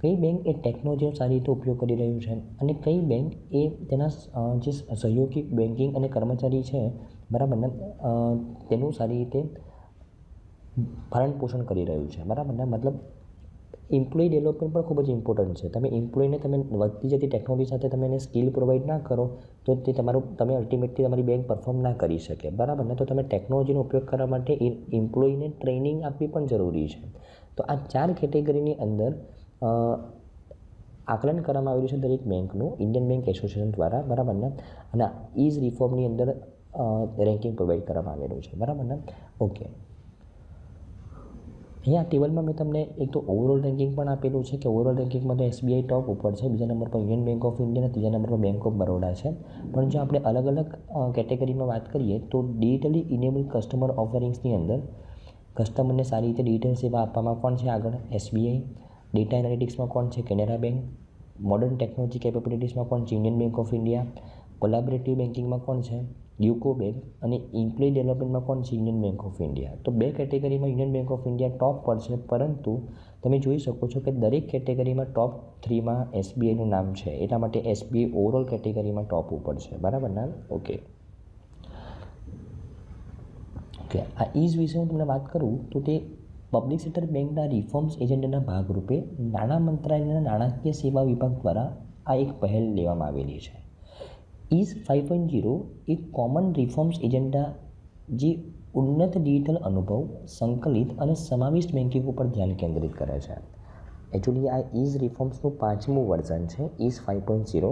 કઈ બેંક એ ટેકનોલોજીનો સારી રીતે ઉપયોગ કરી રહ્યું છે અને કઈ બેંક એ તેના જે સહયોગી બેન્કિંગ અને કર્મચારી છે બરાબર ને તેનું સારી રીતે ભરણ પોષણ કરી રહ્યું છે બરાબર ને મતલબ ઇમ્પ્લોય ડેવલપમેન્ટ પણ ખૂબ જ ઇમ્પોર્ટન્ટ છે તમે એમ્પ્લોયને તમે વધતી જતી ટેકનોલોજી સાથે તમે એને સ્કિલ પ્રોવાઈડ ના કરો તો તે તમારું તમે અલ્ટિમેટલી તમારી બેંક પરફોર્મ ના કરી શકે બરાબર ને તો તમે ટેકનોલોજીનો ઉપયોગ કરવા માટે એમ્પ્લોયને ટ્રેનિંગ આપવી પણ જરૂરી છે તો આ ચાર કેટેગરીની અંદર આકલન કરવામાં આવેલું છે દરેક બેંકનું ઇન્ડિયન બેંક એસોસિએશન દ્વારા બરાબર ને અને ઇઝ રિફોર્મની અંદર રેન્કિંગ પ્રોવાઈડ કરવામાં આવેલું છે બરાબર ને ઓકે અહીંયા ટેબલમાં મેં તમને એક તો ઓવરઓલ રેન્કિંગ પણ આપેલું છે કે ઓવરઓલ રેન્કિંગમાં તો એસબીઆઈ ટોપ ઉપર છે બીજા નંબર પર યુનિયન બેંક ઓફ ઇન્ડિયા અને ત્રીજા નંબર પર બેંક ઓફ બરોડા છે પણ જો આપણે અલગ અલગ કેટેગરીમાં વાત કરીએ તો ડિજિટલી ઇનેબલ કસ્ટમર ઓફરિંગ્સની અંદર કસ્ટમરને સારી રીતે ડિટેલ સેવા આપવામાં કોણ છે આગળ એસબીઆઈ ડેટા એનાલિટિક્સમાં કોણ છે કેનેરા બેંક મોડર્ન ટેકનોલોજી કેપેબિલિટીઝમાં કોણ છે Indian bank of India collaborative બેન્કિંગમાં કોણ છે યુકો બેંક અને ઇમ્પ્લોય ડેવલપમેન્ટમાં કોણ છે યુનિયન બેંક ઓફ ઇન્ડિયા તો બે કેટેગરીમાં union bank of India top પર છે પરંતુ તમે જોઈ શકો છો કે દરેક કેટેગરીમાં ટોપ થ્રીમાં એસબીઆઈનું નામ છે એટલા માટે એસબીઆઈ ઓવરઓલ કેટેગરીમાં ટોપ ઉપર છે બરાબર ના ઓકે ઓકે આ ઇઝ વિશે હું તમને વાત કરું તો તે પબ્લિક સેક્ટર બેંકના રિફોર્મ્સ એજન્ડાના ભાગરૂપે નાણાં મંત્રાલયના નાણાકીય સેવા વિભાગ દ્વારા આ એક પહેલ લેવામાં આવેલી છે ઇઝ ફાઇવ પોઈન્ટ ઝીરો એ કોમન રિફોર્મ્સ એજન્ડા જે ઉન્નત ડિજિટલ અનુભવ સંકલિત અને સમાવિષ્ટ બેન્કિંગ ઉપર ધ્યાન કેન્દ્રિત કરે છે એકચ્યુઅલી આ ઇઝ રિફોર્મ્સનું પાંચમું વર્ઝન છે ઇઝ ફાઇવ પોઈન્ટ ઝીરો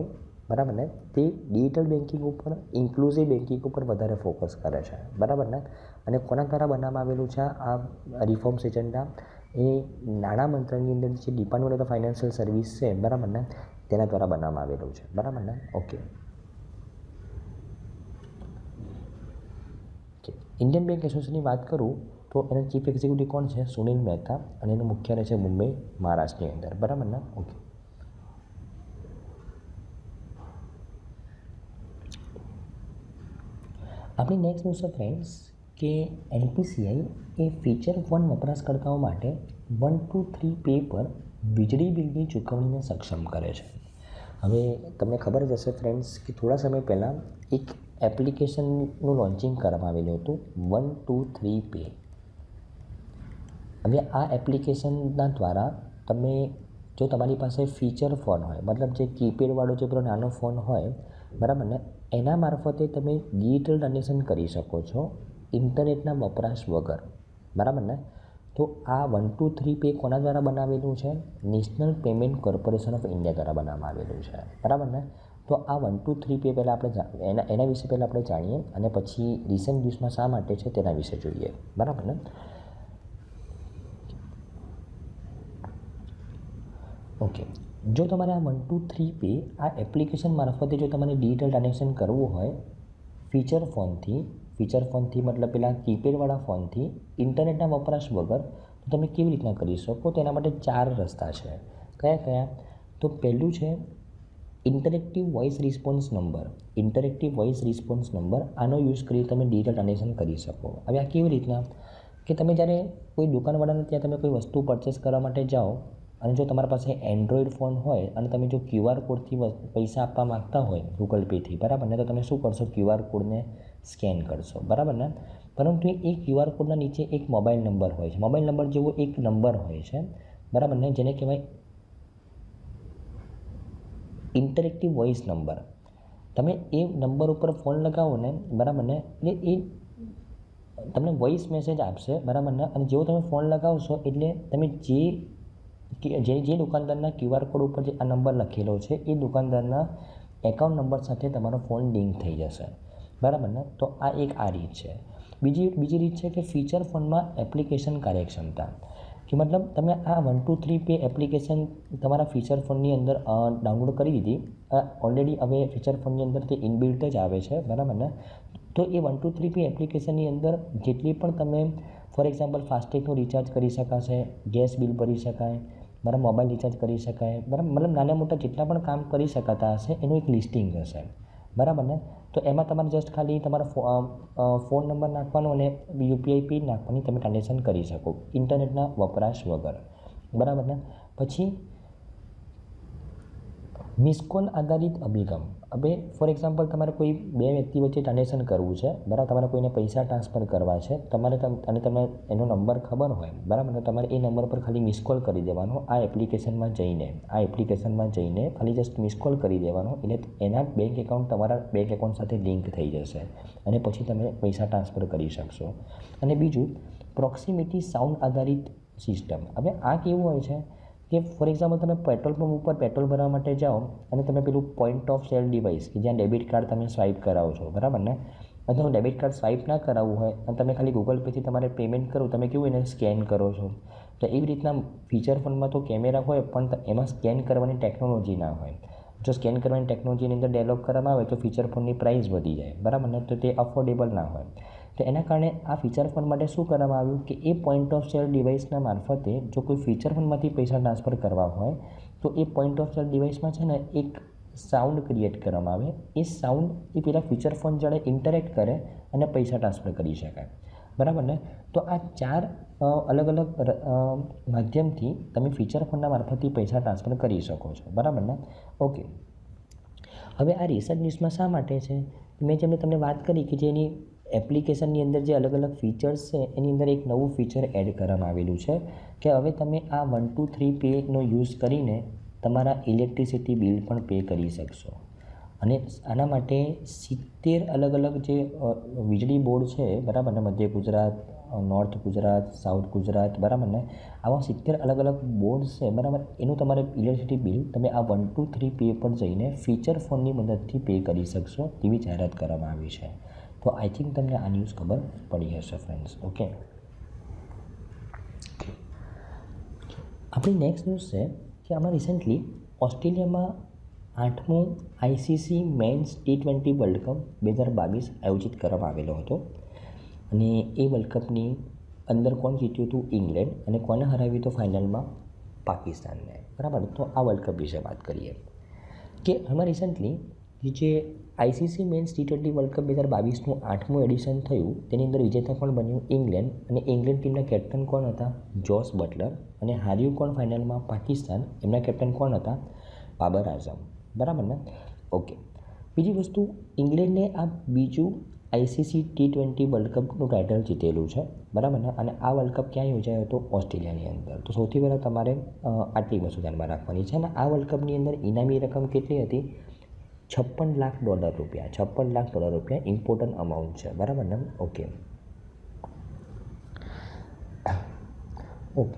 બરાબર ને તે ડિજિટલ બેન્કિંગ ઉપર ઇન્ક્લુઝિવ બેન્કિંગ ઉપર વધારે ફોકસ કરે છે બરાબર ને અને કોના દ્વારા બનાવવામાં આવેલું છે આ રિફોર્મ્સ એજન્ડા એ નાણાં મંત્રાલયની અંદર જે ડિપાર્ટમેન્ટ ઓફ ફાઇનાન્શિયલ સર્વિસ છે બરાબર ને તેના દ્વારા બનાવવામાં આવેલું છે બરાબર ને ઓકે ઇન્ડિયન બેંક એસોસિએશનની વાત કરું તો એના ચીફ એક્ઝિક્યુટિવ કોણ છે સુનિલ મહેતા અને એનું મુખ્યાલય છે મુંબઈ મહારાષ્ટ્રની અંદર બરાબર ને ઓકે આપણી નેક્સ્ટ ન્યૂઝ છે ફ્રેન્ડ્સ કે એનપીસીઆઈ એ ફીચર વન વપરાશકર્તાઓ માટે વન ટુ થ્રી પે પર વીજળી બિલની ચૂકવણીને સક્ષમ કરે છે હવે તમને ખબર જ હશે ફ્રેન્ડ્સ કે થોડા સમય પહેલાં એક એપ્લિકેશનનું લોન્ચિંગ કરવામાં આવેલું હતું વન ટુ થ્રી પે હવે આ એપ્લિકેશનના દ્વારા તમે જો તમારી પાસે ફીચર ફોન હોય મતલબ જે કીપેડવાળો જે પેલો નાનો ફોન હોય બરાબર ને એના મારફતે તમે ડિજિટલ ટ્રાન્ઝેક્શન કરી શકો છો ઇન્ટરનેટના વપરાશ વગર બરાબર ને તો આ વન ટુ થ્રી પે કોના દ્વારા બનાવેલું છે national payment corporation of India દ્વારા બનાવવામાં આવેલું છે બરાબર ને તો આ વન ટુ થ્રી પે પહેલાં આપણે એના એના વિશે પહેલાં આપણે જાણીએ અને પછી રિસેન્ટ ન્યૂઝમાં શા માટે છે તેના વિશે જોઈએ બરાબર ને ઓકે જો તમારે આ વન ટુ થ્રી પે આ એપ્લિકેશન મારફતે જો તમારે ડિજિટલ ટ્રાન્ઝેક્શન કરવું હોય ફીચર ફોનથી ફીચર ફોનથી મતલબ પેલા કીપેડવાળા ફોનથી ઇન્ટરનેટના વપરાશ વગર તો તમે કેવી રીતના કરી શકો તેના માટે ચાર રસ્તા છે કયા કયા તો પહેલું છે interactive voice response number interactive voice response number આનો યુઝ કરી તમે ડિજિટલ ટ્રાન્ઝેક્શન કરી શકો હવે આ કેવી રીતના કે તમે જ્યારે કોઈ દુકાનવાળાને ત્યાં તમે કોઈ વસ્તુ પરચેસ કરવા માટે જાઓ અને જો તમારા પાસે એન્ડ્રોઈડ ફોન હોય અને તમે જો ક્યુઆર કોડથી પૈસા આપવા માગતા હોય ગૂગલ પેથી બરાબર ને તો તમે શું કરશો ક્યુઆર કોડને સ્કેન કરશો બરાબર ને પરંતુ એ ક્યુઆર કોડના નીચે એક મોબાઈલ નંબર હોય છે મોબાઈલ નંબર જેવો એક નંબર હોય છે બરાબર ને જેને કહેવાય ઇન્ટરેક્ટિવ વોઇસ નંબર તમે એ નંબર ઉપર ફોન લગાવો ને બરાબર ને એટલે એ તમને વોઇસ મેસેજ આપશે બરાબર ને અને જેવો તમે ફોન લગાવશો એટલે તમે જે જે જે દુકાનદારના ક્યુઆર કોડ ઉપર જે આ નંબર લખેલો છે એ દુકાનદારના એકાઉન્ટ નંબર સાથે તમારો ફોન લિંક થઈ જશે બરાબર ને તો આ એક આ રીત છે બીજી બીજી રીત છે કે ફીચર ફોનમાં એપ્લિકેશન કાર્યક્ષમતા કે મતલબ તમે આ one two three pay application તમારા ફીચર ફોનની અંદર ડાઉનલોડ કરી દીધી ઓલરેડી હવે ફીચર ફોનની અંદર તે ઇનબિલ્ટ જ આવે છે બરાબર ને તો એ વન ટુ થ્રી પે એપ્લિકેશનની અંદર જેટલી પણ તમે ફોર એક્ઝામ્પલ ફાસ્ટેગનું રિચાર્જ કરી શકાશે ગેસ બિલ ભરી શકાય બરાબર મોબાઈલ રિચાર્જ કરી શકાય બરાબર મતલબ નાના મોટા જેટલા પણ કામ કરી શકાતા હશે એનું એક લિસ્ટિંગ હશે બરાબર ને તો એમાં તમારે જસ્ટ ખાલી તમારા ફોન નંબર નાખવાનો અને યુપીઆઈ પિન નાખવાની તમે ટ્રાન્ઝેક્શન કરી શકો ઇન્ટરનેટના વપરાશ વગર બરાબર ને પછી મિસકોલ આધારિત અભિગમ હવે ફોર એક્ઝામ્પલ તમારે કોઈ બે વ્યક્તિ વચ્ચે ટ્રાન્ઝેક્શન કરવું છે બરાબર તમારે કોઈને પૈસા ટ્રાન્સફર કરવા છે તમારે અને તમને એનો નંબર ખબર હોય બરાબર તો તમારે એ નંબર પર ખાલી મિસકોલ કરી દેવાનો આ એપ્લિકેશનમાં જઈને આ એપ્લિકેશનમાં જઈને ખાલી જસ્ટ મિસકોલ કરી દેવાનો એટલે એના બેંક એકાઉન્ટ તમારા બેંક એકાઉન્ટ સાથે લિંક થઈ જશે અને પછી તમે પૈસા ટ્રાન્સફર કરી શકશો અને બીજું પ્રોક્સિમિટી સાઉન્ડ આધારિત સિસ્ટમ હવે આ કેવું હોય છે કે ફોર એક્ઝામ્પલ તમે પેટ્રોલ પંપ ઉપર પેટ્રોલ ભરવા માટે જાઓ અને તમે પેલું પોઈન્ટ ઓફ સેલ ડિવાઇસ કે જ્યાં ડેબિટ કાર્ડ તમે સ્વાઇપ કરાવો છો બરાબર ને અને હું ડેબિટ કાર્ડ સ્વાઇપ ના કરાવવું હોય અને તમે ખાલી ગૂગલ પેથી તમારે પેમેન્ટ કરો તમે કેવું એને સ્કેન કરો છો તો એવી રીતના ફીચર ફોનમાં તો કેમેરા હોય પણ એમાં સ્કેન કરવાની ટેકનોલોજી ના હોય જો સ્કેન કરવાની ટેકનોલોજીની અંદર ડેવલપ કરવામાં આવે તો ફીચર ફોનની પ્રાઇસ વધી જાય બરાબર ને તો તે અફોર્ડેબલ ના હોય તો એના કારણે આ ફીચર ફોન માટે શું કરવામાં આવ્યું કે એ પોઈન્ટ ઓફ સેલ ડિવાઇસના મારફતે જો કોઈ ફીચર ફોનમાંથી પૈસા ટ્રાન્સફર કરવા હોય તો એ પોઈન્ટ ઓફ સેલ ડિવાઇસમાં છે ને એક સાઉન્ડ ક્રિએટ કરવામાં આવે એ સાઉન્ડ એ પેલા ફીચર ફોન જોડે ઇન્ટરેક્ટ કરે અને પૈસા ટ્રાન્સફર કરી શકાય બરાબર ને તો આ ચાર અલગ અલગ માધ્યમથી તમે ફીચર ફોનના મારફતથી પૈસા ટ્રાન્સફર કરી શકો છો બરાબર ને ઓકે હવે આ રિસર્ચ ન્યૂઝમાં શા માટે છે મેં જેમ તમને વાત કરી કે જેની એપ્લિકેશનની અંદર જે અલગ અલગ ફીચર્સ છે એની અંદર એક નવું ફીચર એડ કરવામાં આવેલું છે કે હવે તમે આ વન ટુ થ્રી પેનો યુઝ કરીને તમારા ઇલેક્ટ્રિસિટી બિલ પણ પે કરી શકશો અને આના માટે સિત્તેર અલગ અલગ જે વીજળી બોર્ડ છે બરાબર ને મધ્ય ગુજરાત નોર્થ ગુજરાત સાઉથ ગુજરાત બરાબર ને આવા સિત્તેર અલગ અલગ બોર્ડ છે બરાબર એનું તમારે ઇલેક્ટ્રિસિટી બિલ તમે આ વન ટુ થ્રી પે પર જઈને ફીચર ફોનની મદદથી પે કરી શકશો તેવી જાહેરાત કરવામાં આવી છે તો આઈ થિંક તમને આ ન્યૂઝ ખબર પડી હશે ફ્રેન્ડ્સ ઓકે આપણી નેક્સ્ટ ન્યૂઝ છે કે આમાં રિસેન્ટલી ઓસ્ટ્રેલિયામાં આઠમું ICC men's T twenty world cup બે હજાર બાવીસ આયોજિત કરવામાં આવેલો હતો અને એ વર્લ્ડ કપની અંદર કોણ જીત્યું હતું ઇંગ્લેન્ડ અને કોને હરાવ્યું હતું ફાઇનલમાં પાકિસ્તાનને બરાબર તો આ વર્લ્ડ કપ વિશે વાત કરીએ કે હમણાં રિસન્ટલી જે ICC men's T twenty world cup બે હજાર બાવીસનું આઠમું એડિશન થયું તેની અંદર વિજેતા પણ બન્યું ઇંગ્લેન્ડ અને ઇંગ્લેન્ડ ટીમના કેપ્ટન કોણ હતા જોસ બટલર અને હાર્યું કોણ ફાઇનલમાં પાકિસ્તાન એમના કેપ્ટન કોણ હતા બાબર આઝમ બરાબર ને ઓકે બીજી વસ્તુ ઇંગ્લેન્ડને આ બીજું આઈસીસી ટી ટ્વેન્ટી વર્લ્ડ કપનું ટાઇટલ જીતેલું છે બરાબર ને અને આ વર્લ્ડ કપ ક્યાં યોજાયો હતો ઓસ્ટ્રેલિયાની અંદર તો સૌથી પહેલાં તમારે આટલી વસ્તુ ધ્યાનમાં રાખવાની છે અને આ વર્લ્ડ કપની અંદર ઇનામી રકમ કેટલી હતી છપ્પન લાખ ડોલર રૂપિયા છપ્પન લાખ ડોલર રૂપિયા ઇમ્પોર્ટન્ટ અમાઉન્ટ છે બરાબર ને ઓકે ઓકે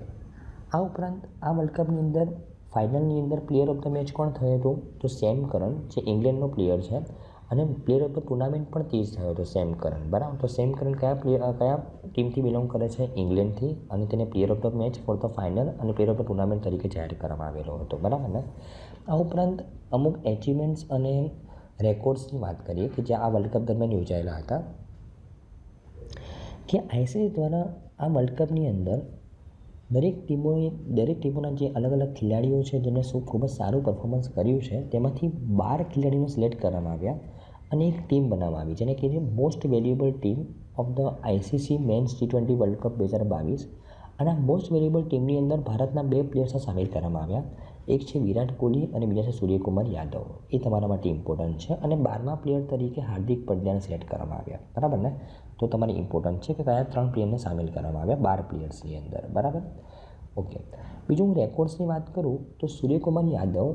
આ ઉપરાંત આ વર્લ્ડ કપની અંદર ફાઇનલની અંદર પ્લેયર ઓફ ધ મેચ કોણ થયો હતો તો સેમ કરન જે ઇંગ્લેન્ડનો પ્લેયર છે અને પ્લેયર ઓફ ધ ટુર્નામેન્ટ પણ તે જ થયો હતો સેમ કરન બરાબર તો સેમ કરન કયા પ્લેયર કયા ટીમથી બિલોંગ કરે છે ઇંગ્લેન્ડથી અને તેને player of the match for the final અને પ્લેયર ઓફ ધ ટુર્નામેન્ટ તરીકે જાહેર કરવામાં આવેલો હતો બરાબર ને આ ઉપરાંત અમુક એચિવમેન્ટ્સ અને રેકોર્ડ્સની વાત કરીએ કે જે આ વર્લ્ડ કપ દરમિયાન યોજાયેલા હતા કે આઈસીઆઈ દ્વારા આ વર્લ્ડ કપની અંદર દરેક ટીમોએ દરેક ટીમોના જે અલગ અલગ ખેલાડીઓ છે જેમણે શું ખૂબ જ સારું પરફોર્મન્સ કર્યું છે તેમાંથી બાર ખેલાડીઓને સિલેક્ટ કરવામાં આવ્યા અને એક ટીમ બનાવવામાં આવી જેને કહીએ most valuable team of the ICC men's T twenty world cup બે હજાર બાવીસ અને આ મોસ્ટ વેલ્યુએબલ ટીમની અંદર ભારતના બે પ્લેયર્સ સામેલ કરવામાં આવ્યા એક છે વિરાટ કોહલી અને બીજા છે સૂર્યકુમાર યાદવ એ તમારા માટે ઇમ્પોર્ટન્ટ છે અને બારમા પ્લેયર તરીકે હાર્દિક પંડ્યાને સિલેક્ટ કરવામાં આવ્યા બરાબર ને તો તમારે ઇમ્પોર્ટન્ટ છે કે કયા ત્રણ પ્લેયરને સામેલ કરવામાં આવ્યા બાર પ્લેયર્સની અંદર બરાબર ઓકે બીજું હું રેકોર્ડ્સની વાત કરું તો સૂર્યકુમાર યાદવ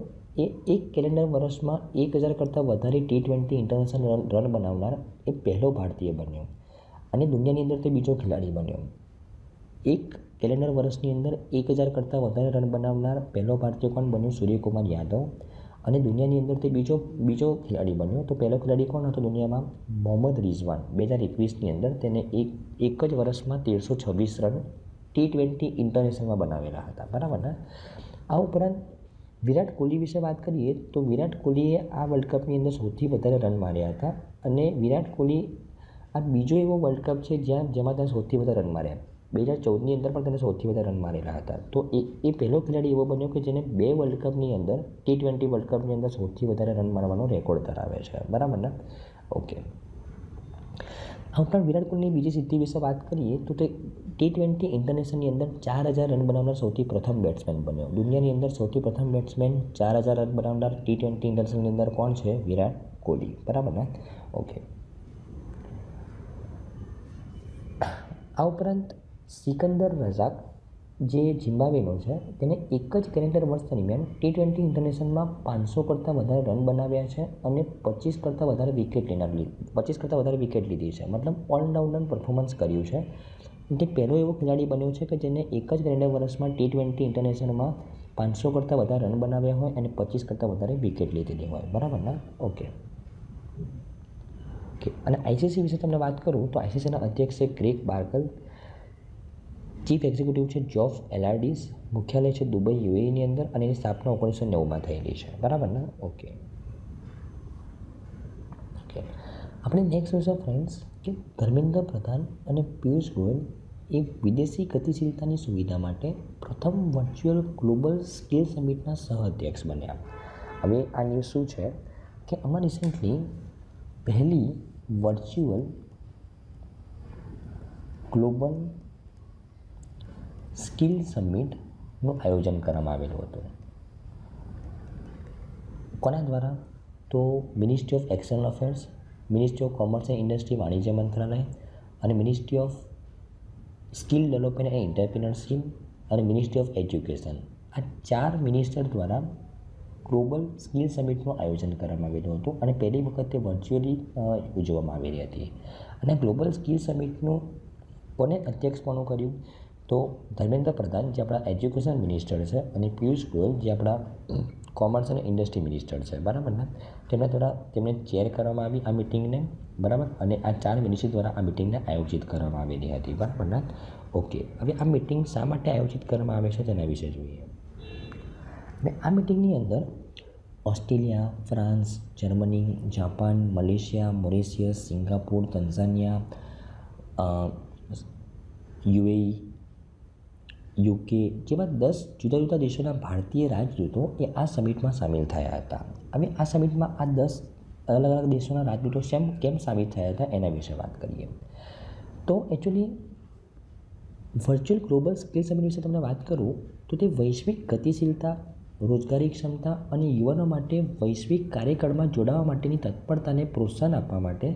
એ એક કેલેન્ડર વર્ષમાં એક હજાર કરતાં વધારે T twenty international run run બનાવનાર એ પહેલો ભારતીય બન્યો અને દુનિયાની અંદર તે બીજો ખેલાડી બન્યો એક કેલેન્ડર વર્ષની અંદર એક હજાર કરતાં વધારે રન બનાવનાર પહેલો ભારતીય કોણ બન્યો સૂર્યકુમાર યાદવ અને દુનિયાની અંદર તે બીજો બીજો ખેલાડી બન્યો તો પહેલો ખેલાડી કોણ હતો દુનિયામાં મોહમ્મદ રિઝવાન બે હજાર એકવીસની અંદર તેને એક એક જ વર્ષમાં તેરસો છવ્વીસ રન ટી ટ્વેન્ટી ઇન્ટરનેશનલમાં બનાવેલા હતા બરાબર ને આ ઉપરાંત વિરાટ કોહલી વિશે વાત કરીએ તો વિરાટ કોહલીએ આ વર્લ્ડ કપની અંદર સૌથી વધારે રન માર્યા હતા અને વિરાટ કોહલી આ બીજો એવો વર્લ્ડ કપ છે જ્યાં જેમાં ત્યાં સૌથી વધારે રન માર્યા બે હજાર ચૌદની અંદર પણ તેને સૌથી વધારે રન મારેલા હતા તો એ એ પહેલો ખેલાડી એવો બન્યો કે જેને બે વર્લ્ડ કપની અંદર ટી ટ્વેન્ટી વર્લ્ડ કપની અંદર સૌથી વધારે રન મારવાનો રેકોર્ડ ધરાવે છે બરાબર ને ઓકે આ ઉપરાંત વિરાટ કોહલીની બીજી સિદ્ધિ વિશે વાત કરીએ તો તે ટી ટ્વેન્ટી ઇન્ટરનેશનલની અંદર ચાર હજાર રન બનાવનાર સૌથી પ્રથમ બેટ્સમેન બન્યો દુનિયાની અંદર સૌથી પ્રથમ બેટ્સમેન ચાર હજાર રન બનાવનાર ટી ટ્વેન્ટી ઇન્ટરનેશનલની અંદર કોણ છે વિરાટ કોહલી બરાબર ને ઓકે આ ઉપરાંત સિકંદર રઝાક જે ઝિમ્બાબ્વેનો છે તેણે એક જ કેલેન્ડર વર્ષ દરમિયાન ટી ટ્વેન્ટી ઇન્ટરનેશનલમાં પાંચસો કરતાં વધારે રન બનાવ્યા છે અને પચીસ કરતાં વધારે વિકેટ લેનાર પચીસ કરતાં વધારે વિકેટ લીધી છે મતલબ ઓલરાઉન્ડર પરફોર્મન્સ કર્યું છે તે પહેલો એવો ખેલાડી બન્યો છે કે જેને એક જ કેલેન્ડર વર્ષમાં ટી ટ્વેન્ટી ઇન્ટરનેશનલમાં પાંચસો કરતાં વધારે રન બનાવ્યા હોય અને પચીસ કરતાં વધારે વિકેટ લીધેલી હોય બરાબર ને ઓકે ઓકે અને આઈસીસી વિશે તમને વાત કરું તો આઈસીસીના અધ્યક્ષે છે ક્રેક બાર્કલ ચીફ એક્ઝિક્યુટિવ છે જોફ એલઆરડીસ મુખ્યાલય છે દુબઈ યુએની અંદર અને એની સ્થાપના ઓગણીસો નવમાં થયેલી છે બરાબર ને ઓકે ઓકે આપણે નેક્સ્ટ જોઈશું ફ્રેન્ડ્સ કે ધર્મેન્દ્ર પ્રધાન અને પિયુષ ગોયલ એ વિદેશી ગતિશીલતાની સુવિધા માટે પ્રથમ વર્ચ્યુઅલ ગ્લોબલ સ્કિલ સમિટના સહ અધ્યક્ષ બન્યા હવે આ ન્યૂઝ શું છે કે આમાં રિસેન્ટલી પહેલી વર્ચ્યુઅલ ગ્લોબલ સ્કિલ સમિટનું આયોજન કરવામાં આવેલું હતું કોના દ્વારા તો ministry of external affairs ministry of commerce and industry વાણિજ્ય મંત્રાલય અને ministry of skill development and entrepreneurship અને મિનિસ્ટ્રી ઓફ એજ્યુકેશન આ ચાર મિનિસ્ટર દ્વારા ગ્લોબલ સ્કિલ સમિટનું આયોજન કરવામાં આવેલું હતું અને પહેલી વખતે વર્ચ્યુઅલી ઉજવવામાં આવી રહી હતી અને ગ્લોબલ સ્કિલ સમિટનું કોને અધ્યક્ષપણું કર્યું તો ધર્મેન્દ્ર પ્રધાન જે આપણા એજ્યુકેશન મિનિસ્ટર છે અને પિયુષ ગોયલ જે આપણા કોમર્સ અને ઇન્ડસ્ટ્રી મિનિસ્ટર છે બરાબર ને તેમના દ્વારા તેમને ચેર કરવામાં આવી આ મિટિંગને બરાબર અને આ ચાર મિનિસ્ટર દ્વારા આ મિટિંગને આયોજિત કરવામાં આવેલી હતી બરાબર ને ઓકે હવે આ મિટિંગ શા માટે આયોજિત કરવામાં આવે છે તેના વિશે જોઈએ અને આ મિટિંગની અંદર Australia France Germany Japan Malaysia Mauritius Singapore Tanzania UAE UK જેવા દસ જુદા જુદા દેશોના ભારતીય રાજદૂતો એ આ સમિટમાં સામેલ થયા હતા હવે આ સમિટમાં આ દસ અલગ અલગ દેશોના રાજદૂતો સેમ કેમ સામેલ થયા હતા એના વિશે વાત કરીએ તો actually virtual global skill summit વિશે તમને વાત કરું તો તે વૈશ્વિક ગતિશીલતા રોજગારી ક્ષમતા અને યુવાનો માટે વૈશ્વિક કાર્યક્રમમાં જોડાવા માટેની તત્પરતાને પ્રોત્સાહન આપવા માટે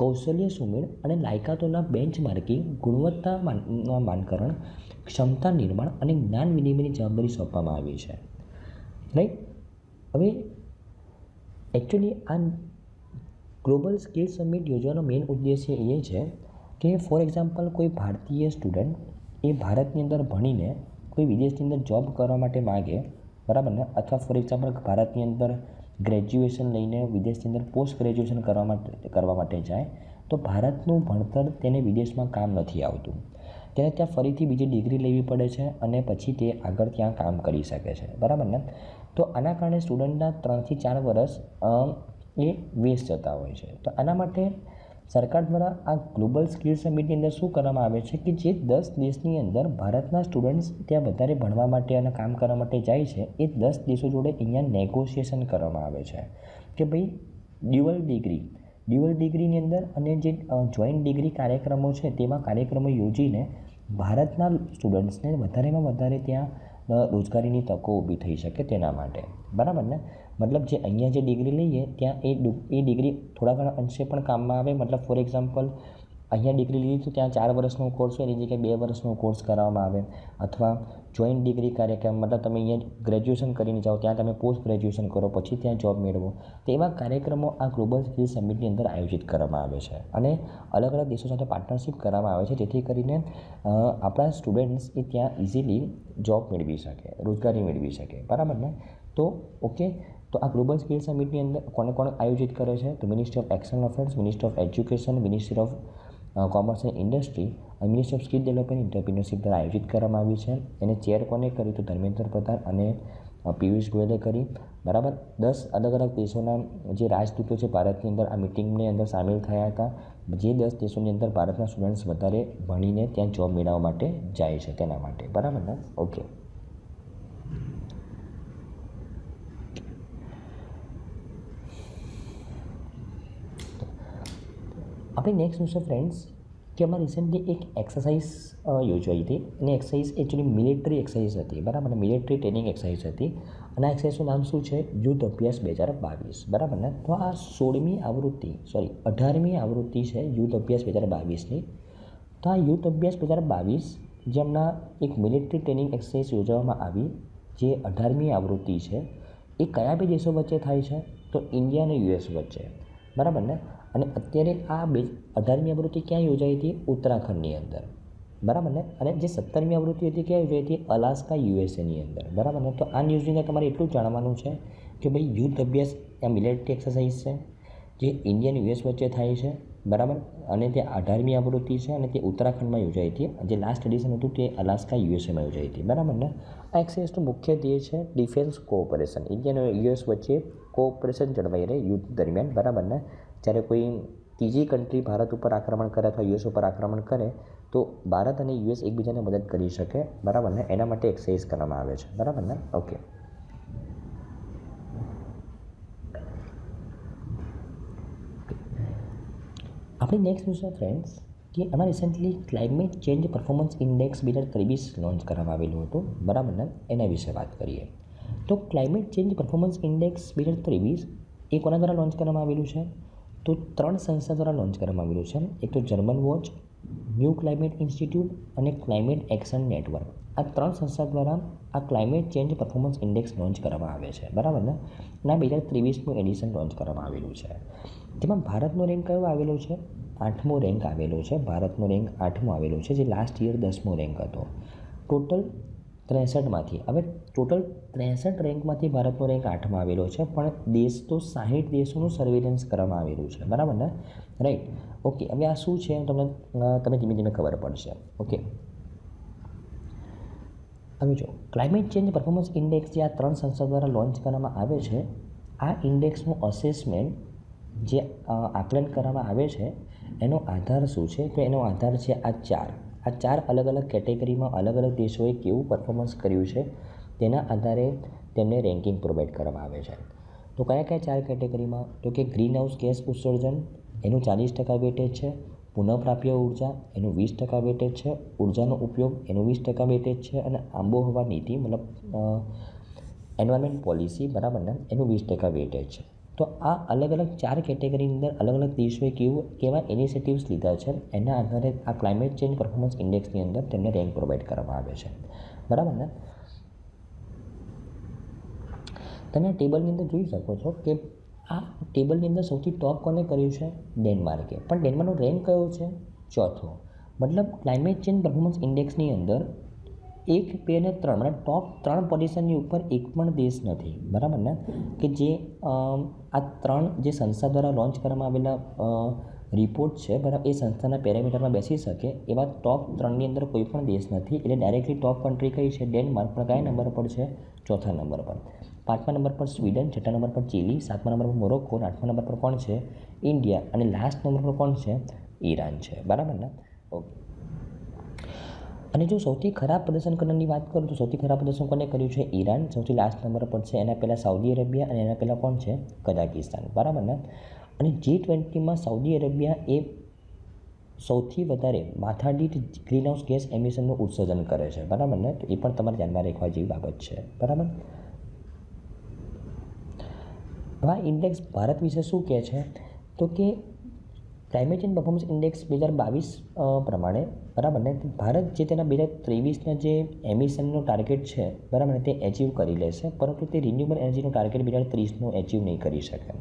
કૌશલ્ય સુમેળ અને લાયકાતોના બેન્ચમાર્કિંગ ગુણવત્તા માનકરણ ક્ષમતા નિર્માણ અને જ્ઞાન વિનિમયની જવાબદારી સોંપવામાં આવી છે રાઈટ હવે એકચ્યુઅલી આ ગ્લોબલ સ્કિલ સમિટ યોજવાનો મેઇન ઉદ્દેશ્ય એ છે કે ફોર એક્ઝામ્પલ કોઈ ભારતીય સ્ટુડન્ટ એ ભારતની અંદર ભણીને કોઈ વિદેશની અંદર જોબ કરવા માટે માગે બરાબર ને અથવા ફોર એક્ઝામ્પલ ભારતની અંદર ગ્રેજ્યુએશન લઈને વિદેશની અંદર પોસ્ટ ગ્રેજ્યુએશન કરવા માટે કરવા માટે જાય તો ભારતનું ભણતર તેને વિદેશમાં કામ નથી આવતું તેને ત્યાં ફરીથી બીજી ડિગ્રી લેવી પડે છે અને પછી તે આગળ ત્યાં કામ કરી શકે છે બરાબર ને તો આના કારણે સ્ટુડન્ટના ત્રણથી ચાર વર્ષ એ વેસ્ટ જતા હોય છે તો આના માટે સરકાર દ્વારા આ ગ્લોબલ સ્કિલ સમિટની અંદર શું કરવામાં આવે છે કે જે દસ દેશની અંદર ભારતના સ્ટુડન્ટ્સ ત્યાં વધારે ભણવા માટે અને કામ કરવા માટે જાય છે એ દસ દેશો જોડે અહીંયા નેગોશિએશન કરવામાં આવે છે કે ભાઈ ડ્યુઅલ ડિગ્રી ડ્યુઅલ ડિગ્રીની અંદર અને જે જોઈન્ટ ડિગ્રી કાર્યક્રમો છે તેમાં કાર્યક્રમો યોજીને ભારતના સ્ટુડન્ટ્સને વધારેમાં વધારે ત્યાં રોજગારીની તકો ઊભી થઈ શકે તેના માટે બરાબર ને મતલબ જે અહીંયા જે ડિગ્રી લઈએ ત્યાં એ એ ડિગ્રી થોડા ઘણા અંશે પણ કામમાં આવે મતલબ ફોર એક્ઝામ્પલ અહીંયા ડિગ્રી લીધી તો ત્યાં ચાર વર્ષનો કોર્સ હોય એની જગ્યાએ બે વર્ષનો કોર્સ કરાવવામાં આવે અથવા જોઈન્ટ ડિગ્રી કાર્યક્રમ મતલબ તમે અહીંયા ગ્રેજ્યુએશન કરીને જાઓ ત્યાં તમે પોસ્ટ ગ્રેજ્યુએશન કરો પછી ત્યાં જોબ મેળવો તો એવા કાર્યક્રમો આ ગ્લોબલ સ્કિલ સમિટની અંદર આયોજિત કરવામાં આવે છે અને અલગ અલગ દેશો સાથે પાર્ટનરશિપ કરવામાં આવે છે જેથી કરીને આપણા સ્ટુડન્ટ્સ એ ત્યાં ઇઝીલી જોબ મેળવી શકે રોજગારી મેળવી શકે બરાબર ને તો ઓકે તો આ ગ્લોબલ સ્કિલ સમિટની અંદર કોને કોણ આયોજિત કરે છે તો ministry of external affairs ministry of education ministry of commerce and industry અને ministry of skill development entrepreneurship દ્વારા આયોજિત કરવામાં આવી છે એને ચેર કોને કરી તો ધર્મેન્દ્ર પ્રધાન અને પિયુષ ગોયલે કરી બરાબર દસ અલગ અલગ દેશોના જે રાજદૂતો છે ભારતની અંદર આ મિટિંગની અંદર સામેલ થયા હતા જે દસ દેશોની અંદર ભારતના સ્ટુડન્ટ્સ વધારે ભણીને ત્યાં જોબ મેળવવા માટે જાય છે તેના માટે બરાબર ને ઓકે આપણે નેક્સ્ટ ન્યૂઝ છે ફ્રેન્ડ્સ કે અમારે રિસેન્ટલી એક એક્સરસાઇઝ યોજાઈ હતી અને એક્સરસાઇઝ એકચ્યુઅલી મિલિટરી એક્સરસાઇઝ હતી બરાબર મિલિટરી ટ્રેનિંગ એક્સરસાઇઝ હતી અને આ એક્સરસાઇઝનું નામ શું છે યુદ્ધ અભ્યાસ બે હજાર બાવીસ બરાબર ને તો આ સોળમી આવૃત્તિ સોરી અઢારમી આવૃત્તિ છે યુદ્ધ અભ્યાસ બે હજાર બાવીસની તો આ યુદ્ધ અભ્યાસ બે હજાર બાવીસ જેમના એક મિલિટરી ટ્રેનિંગ એક્સરસાઇઝ યોજવામાં આવી જે અઢારમી આવૃત્તિ છે એ કયા બે દેશો વચ્ચે થાય છે તો ઇન્ડિયા અને યુએસ વચ્ચે બરાબર ને અને અત્યારે આ બે અઢારમી આવૃત્તિ ક્યાં યોજાઈ હતી ઉત્તરાખંડની અંદર બરાબર ને અને જે સત્તરમી આવૃત્તિ હતી ક્યાં યોજાઈ હતી અલાસ્કા યુએસએની અંદર બરાબર ને તો આ ન્યૂઝની તમારે એટલું જાણવાનું છે કે ભાઈ યુદ્ધ અભ્યાસ એ મિલિટરી એક્સરસાઇઝ છે જે ઇન્ડિયન યુએસ વચ્ચે થાય છે બરાબર અને તે અઢારમી આવૃત્તિ છે અને તે ઉત્તરાખંડમાં યોજાઈ હતી જે લાસ્ટ એડિશન હતું તે અલાસ્કા યુએસએમાં યોજાઈ હતી બરાબર ને આ એક્સરસાઇઝનું મુખ્ય ધ્યેય છે ડિફેન્સ કોઓપરેશન ઇન્ડિયા યુએસ વચ્ચે કોઓપરેશન જળવાઈ રહે યુદ્ધ દરમિયાન બરાબર ને જ્યારે કોઈ ત્રીજી કન્ટ્રી ભારત ઉપર આક્રમણ કરે અથવા યુએસ ઉપર આક્રમણ કરે તો ભારત અને યુએસ એકબીજાને મદદ કરી શકે બરાબર ને એના માટે એક્સરસાઇઝ કરવામાં આવે છે બરાબર ને ઓકે આપણી નેક્સ્ટ ન્યૂઝ છે ફ્રેન્ડ્સ કે આમાં recently climate change performance index બે હજાર ત્રેવીસ લોન્ચ કરવામાં આવેલું હતું બરાબર ને એના વિશે વાત કરીએ તો ક્લાઇમેટ ચેન્જ પરફોર્મન્સ ઇન્ડેક્સ બે હજાર ત્રેવીસ એ કોના દ્વારા લોન્ચ કરવામાં આવેલું છે તો ત્રણ સંસ્થા દ્વારા લોન્ચ કરવામાં આવેલું છે એક તો German watch new climate institute અને ક્લાઇમેટ એક્શન નેટવર્ક આ ત્રણ સંસ્થા દ્વારા આ climate change performance index launch કરવામાં આવે છે બરાબર ને ના બે હજાર ત્રેવીસનું એડિશન લોન્ચ કરવામાં આવેલું છે તેમાં ભારતનો રેન્ક કયો આવેલો છે આઠમો રેન્ક આવેલો છે ભારતનો રેન્ક આઠમો આવેલો છે જે લાસ્ટ યર દસમો રેન્ક હતો ટોટલ ત્રેસઠમાંથી હવે ટોટલ ત્રેસઠ રેન્કમાંથી ભારતનો રેન્ક આઠમાં આવેલો છે પણ દેશ તો સાહીઠ દેશોનું સર્વેલન્સ કરવામાં આવેલું છે બરાબર ને રાઈટ ઓકે હવે આ શું છે તમને તમે ધીમે ધીમે ખબર પડશે ઓકે હવે જો ક્લાઇમેટ ચેન્જ પરફોર્મન્સ ઇન્ડેક્સ જે આ ત્રણ સંસ્થા દ્વારા લોન્ચ કરવામાં આવે છે આ ઇન્ડેક્સનું અસેસમેન્ટ જે આકલન કરવામાં આવે છે એનો આધાર શું છે તો એનો આધાર છે આ ચાર આ ચાર અલગ અલગ કેટેગરીમાં અલગ અલગ દેશોએ કેવું પરફોર્મન્સ કર્યું છે તેના આધારે તેમને રેન્કિંગ પ્રોવાઈડ કરવામાં આવે છે તો કયા કયા ચાર કેટેગરીમાં તો કે ગ્રીન હાઉસ ગેસ ઉત્સર્જન એનું ચાલીસ ટકા વેટેજ છે પુનઃપ્રાપ્ય ઉર્જા એનું વીસ ટકા વેટેજ છે ઉર્જાનો ઉપયોગ એનું વીસ ટકા વેટેજ છે અને આંબોહવા નીતિ મતલબ એન્વાયરમેન્ટ પોલિસી બરાબર ને એનું વીસ ટકા વેટેજ છે તો આ અલગ અલગ ચાર કેટેગરીની અંદર અલગ અલગ દેશોએ કેવું કેવા ઇનિશિયેટિવ્સ લીધા છે એના આધારે આ ક્લાઇમેટ ચેન્જ પરફોર્મન્સ ઇન્ડેક્સની અંદર તેમને રેન્ક પ્રોવાઈડ કરવામાં આવે છે બરાબર ને તમે ટેબલની અંદર જોઈ શકો છો કે આ ટેબલની અંદર સૌથી ટોપ કોને કર્યું છે ડેનમાર્કે પણ ડેનમાર્કનો રેન્ક કયો છે ચોથો મતલબ ક્લાઇમેટ ચેન્જ પરફોર્મન્સ ઇન્ડેક્સની અંદર એક બે અને ત્રણ મને ટોપ ત્રણ પોઝિશનની ઉપર એક પણ દેશ નથી બરાબર ને કે જે આ ત્રણ જે સંસ્થા દ્વારા લોન્ચ કરવામાં આવેલા રિપોર્ટ છે બરાબર એ સંસ્થાના પેરામીટરમાં બેસી શકે એવા ટોપ ત્રણની અંદર કોઈ પણ દેશ નથી એટલે ડાયરેક્ટલી ટોપ કન્ટ્રી કઈ છે ડેનમાર્ક પણ કયા નંબર પર છે ચોથા નંબર પર પાંચમા નંબર પર સ્વીડન છઠ્ઠા નંબર પર ચીલી સાતમા નંબર પર મોરોક્કો આઠમા નંબર પર કોણ છે ઇન્ડિયા અને લાસ્ટ નંબર પર કોણ છે ઈરાન છે બરાબર ને ઓકે અને જો સૌથી ખરાબ પ્રદર્શન કરનારની વાત કરું તો સૌથી ખરાબ પ્રદર્શન કોને કર્યું છે ઈરાન સૌથી લાસ્ટ નંબર પર છે એના પહેલાં સાઉદી અરેબિયા અને એના પહેલાં કોણ છે કઝાકિસ્તાન બરાબર ને અને જી ટ્વેન્ટીમાં સાઉદી અરેબિયા એ સૌથી વધારે માથાદીઠ ગ્રીનહાઉસ ગેસ એમિશનનું ઉત્સર્જન કરે છે બરાબર ને તો એ પણ તમારે ધ્યાનમાં રાખવા જેવી બાબત છે બરાબર હવે આ ઇન્ડેક્સ ભારત વિશે શું કહે છે તો કે ક્લાઇમેટ ચેન્જ પરફોર્મન્સ ઇન્ડેક્સ બે હજાર બાવીસ પ્રમાણે બરાબર ને ભારત જે તેના બે હજાર ત્રેવીસના જે એમિશનનો ટાર્ગેટ છે બરાબર ને તે એચિવ કરી લેશે પરંતુ તે રિન્યુએબલ એનર્જીનો ટાર્ગેટ બે હજાર ત્રીસનો એચીવ નહીં કરી શકે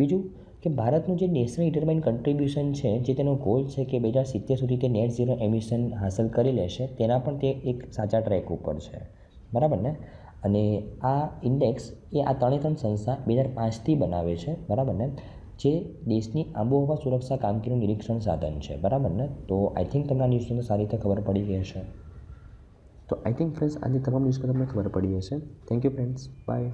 બીજું કે ભારતનું જે નેશનલ ડિટરમાઇન કન્ટ્રીબ્યુશન છે જે તેનો ગોલ છે કે બે હજાર સિત્તેર સુધી તે નેટ ઝીરો એમિશન હાંસલ કરી લેશે તેના પણ તે એક સાચા ટ્રેક ઉપર છે બરાબર ને અને આ ઇન્ડેક્સ એ આ ત્રણે ત્રણ સંસ્થા બે હજાર પાંચથી બનાવે છે બરાબર ને જે દેશની આબોહવા સુરક્ષા કામગીરીનું નિરીક્ષણ સાધન છે બરાબર ને તો આઈ થિંક તમને આ ન્યૂઝની સારી રીતે ખબર પડી ગઈ હશે તો આઈ થિંક ફ્રેન્ડ્સ આજે તમામ ન્યૂઝ તમને ખબર પડી હશે થેન્ક યુ ફ્રેન્ડ્સ બાય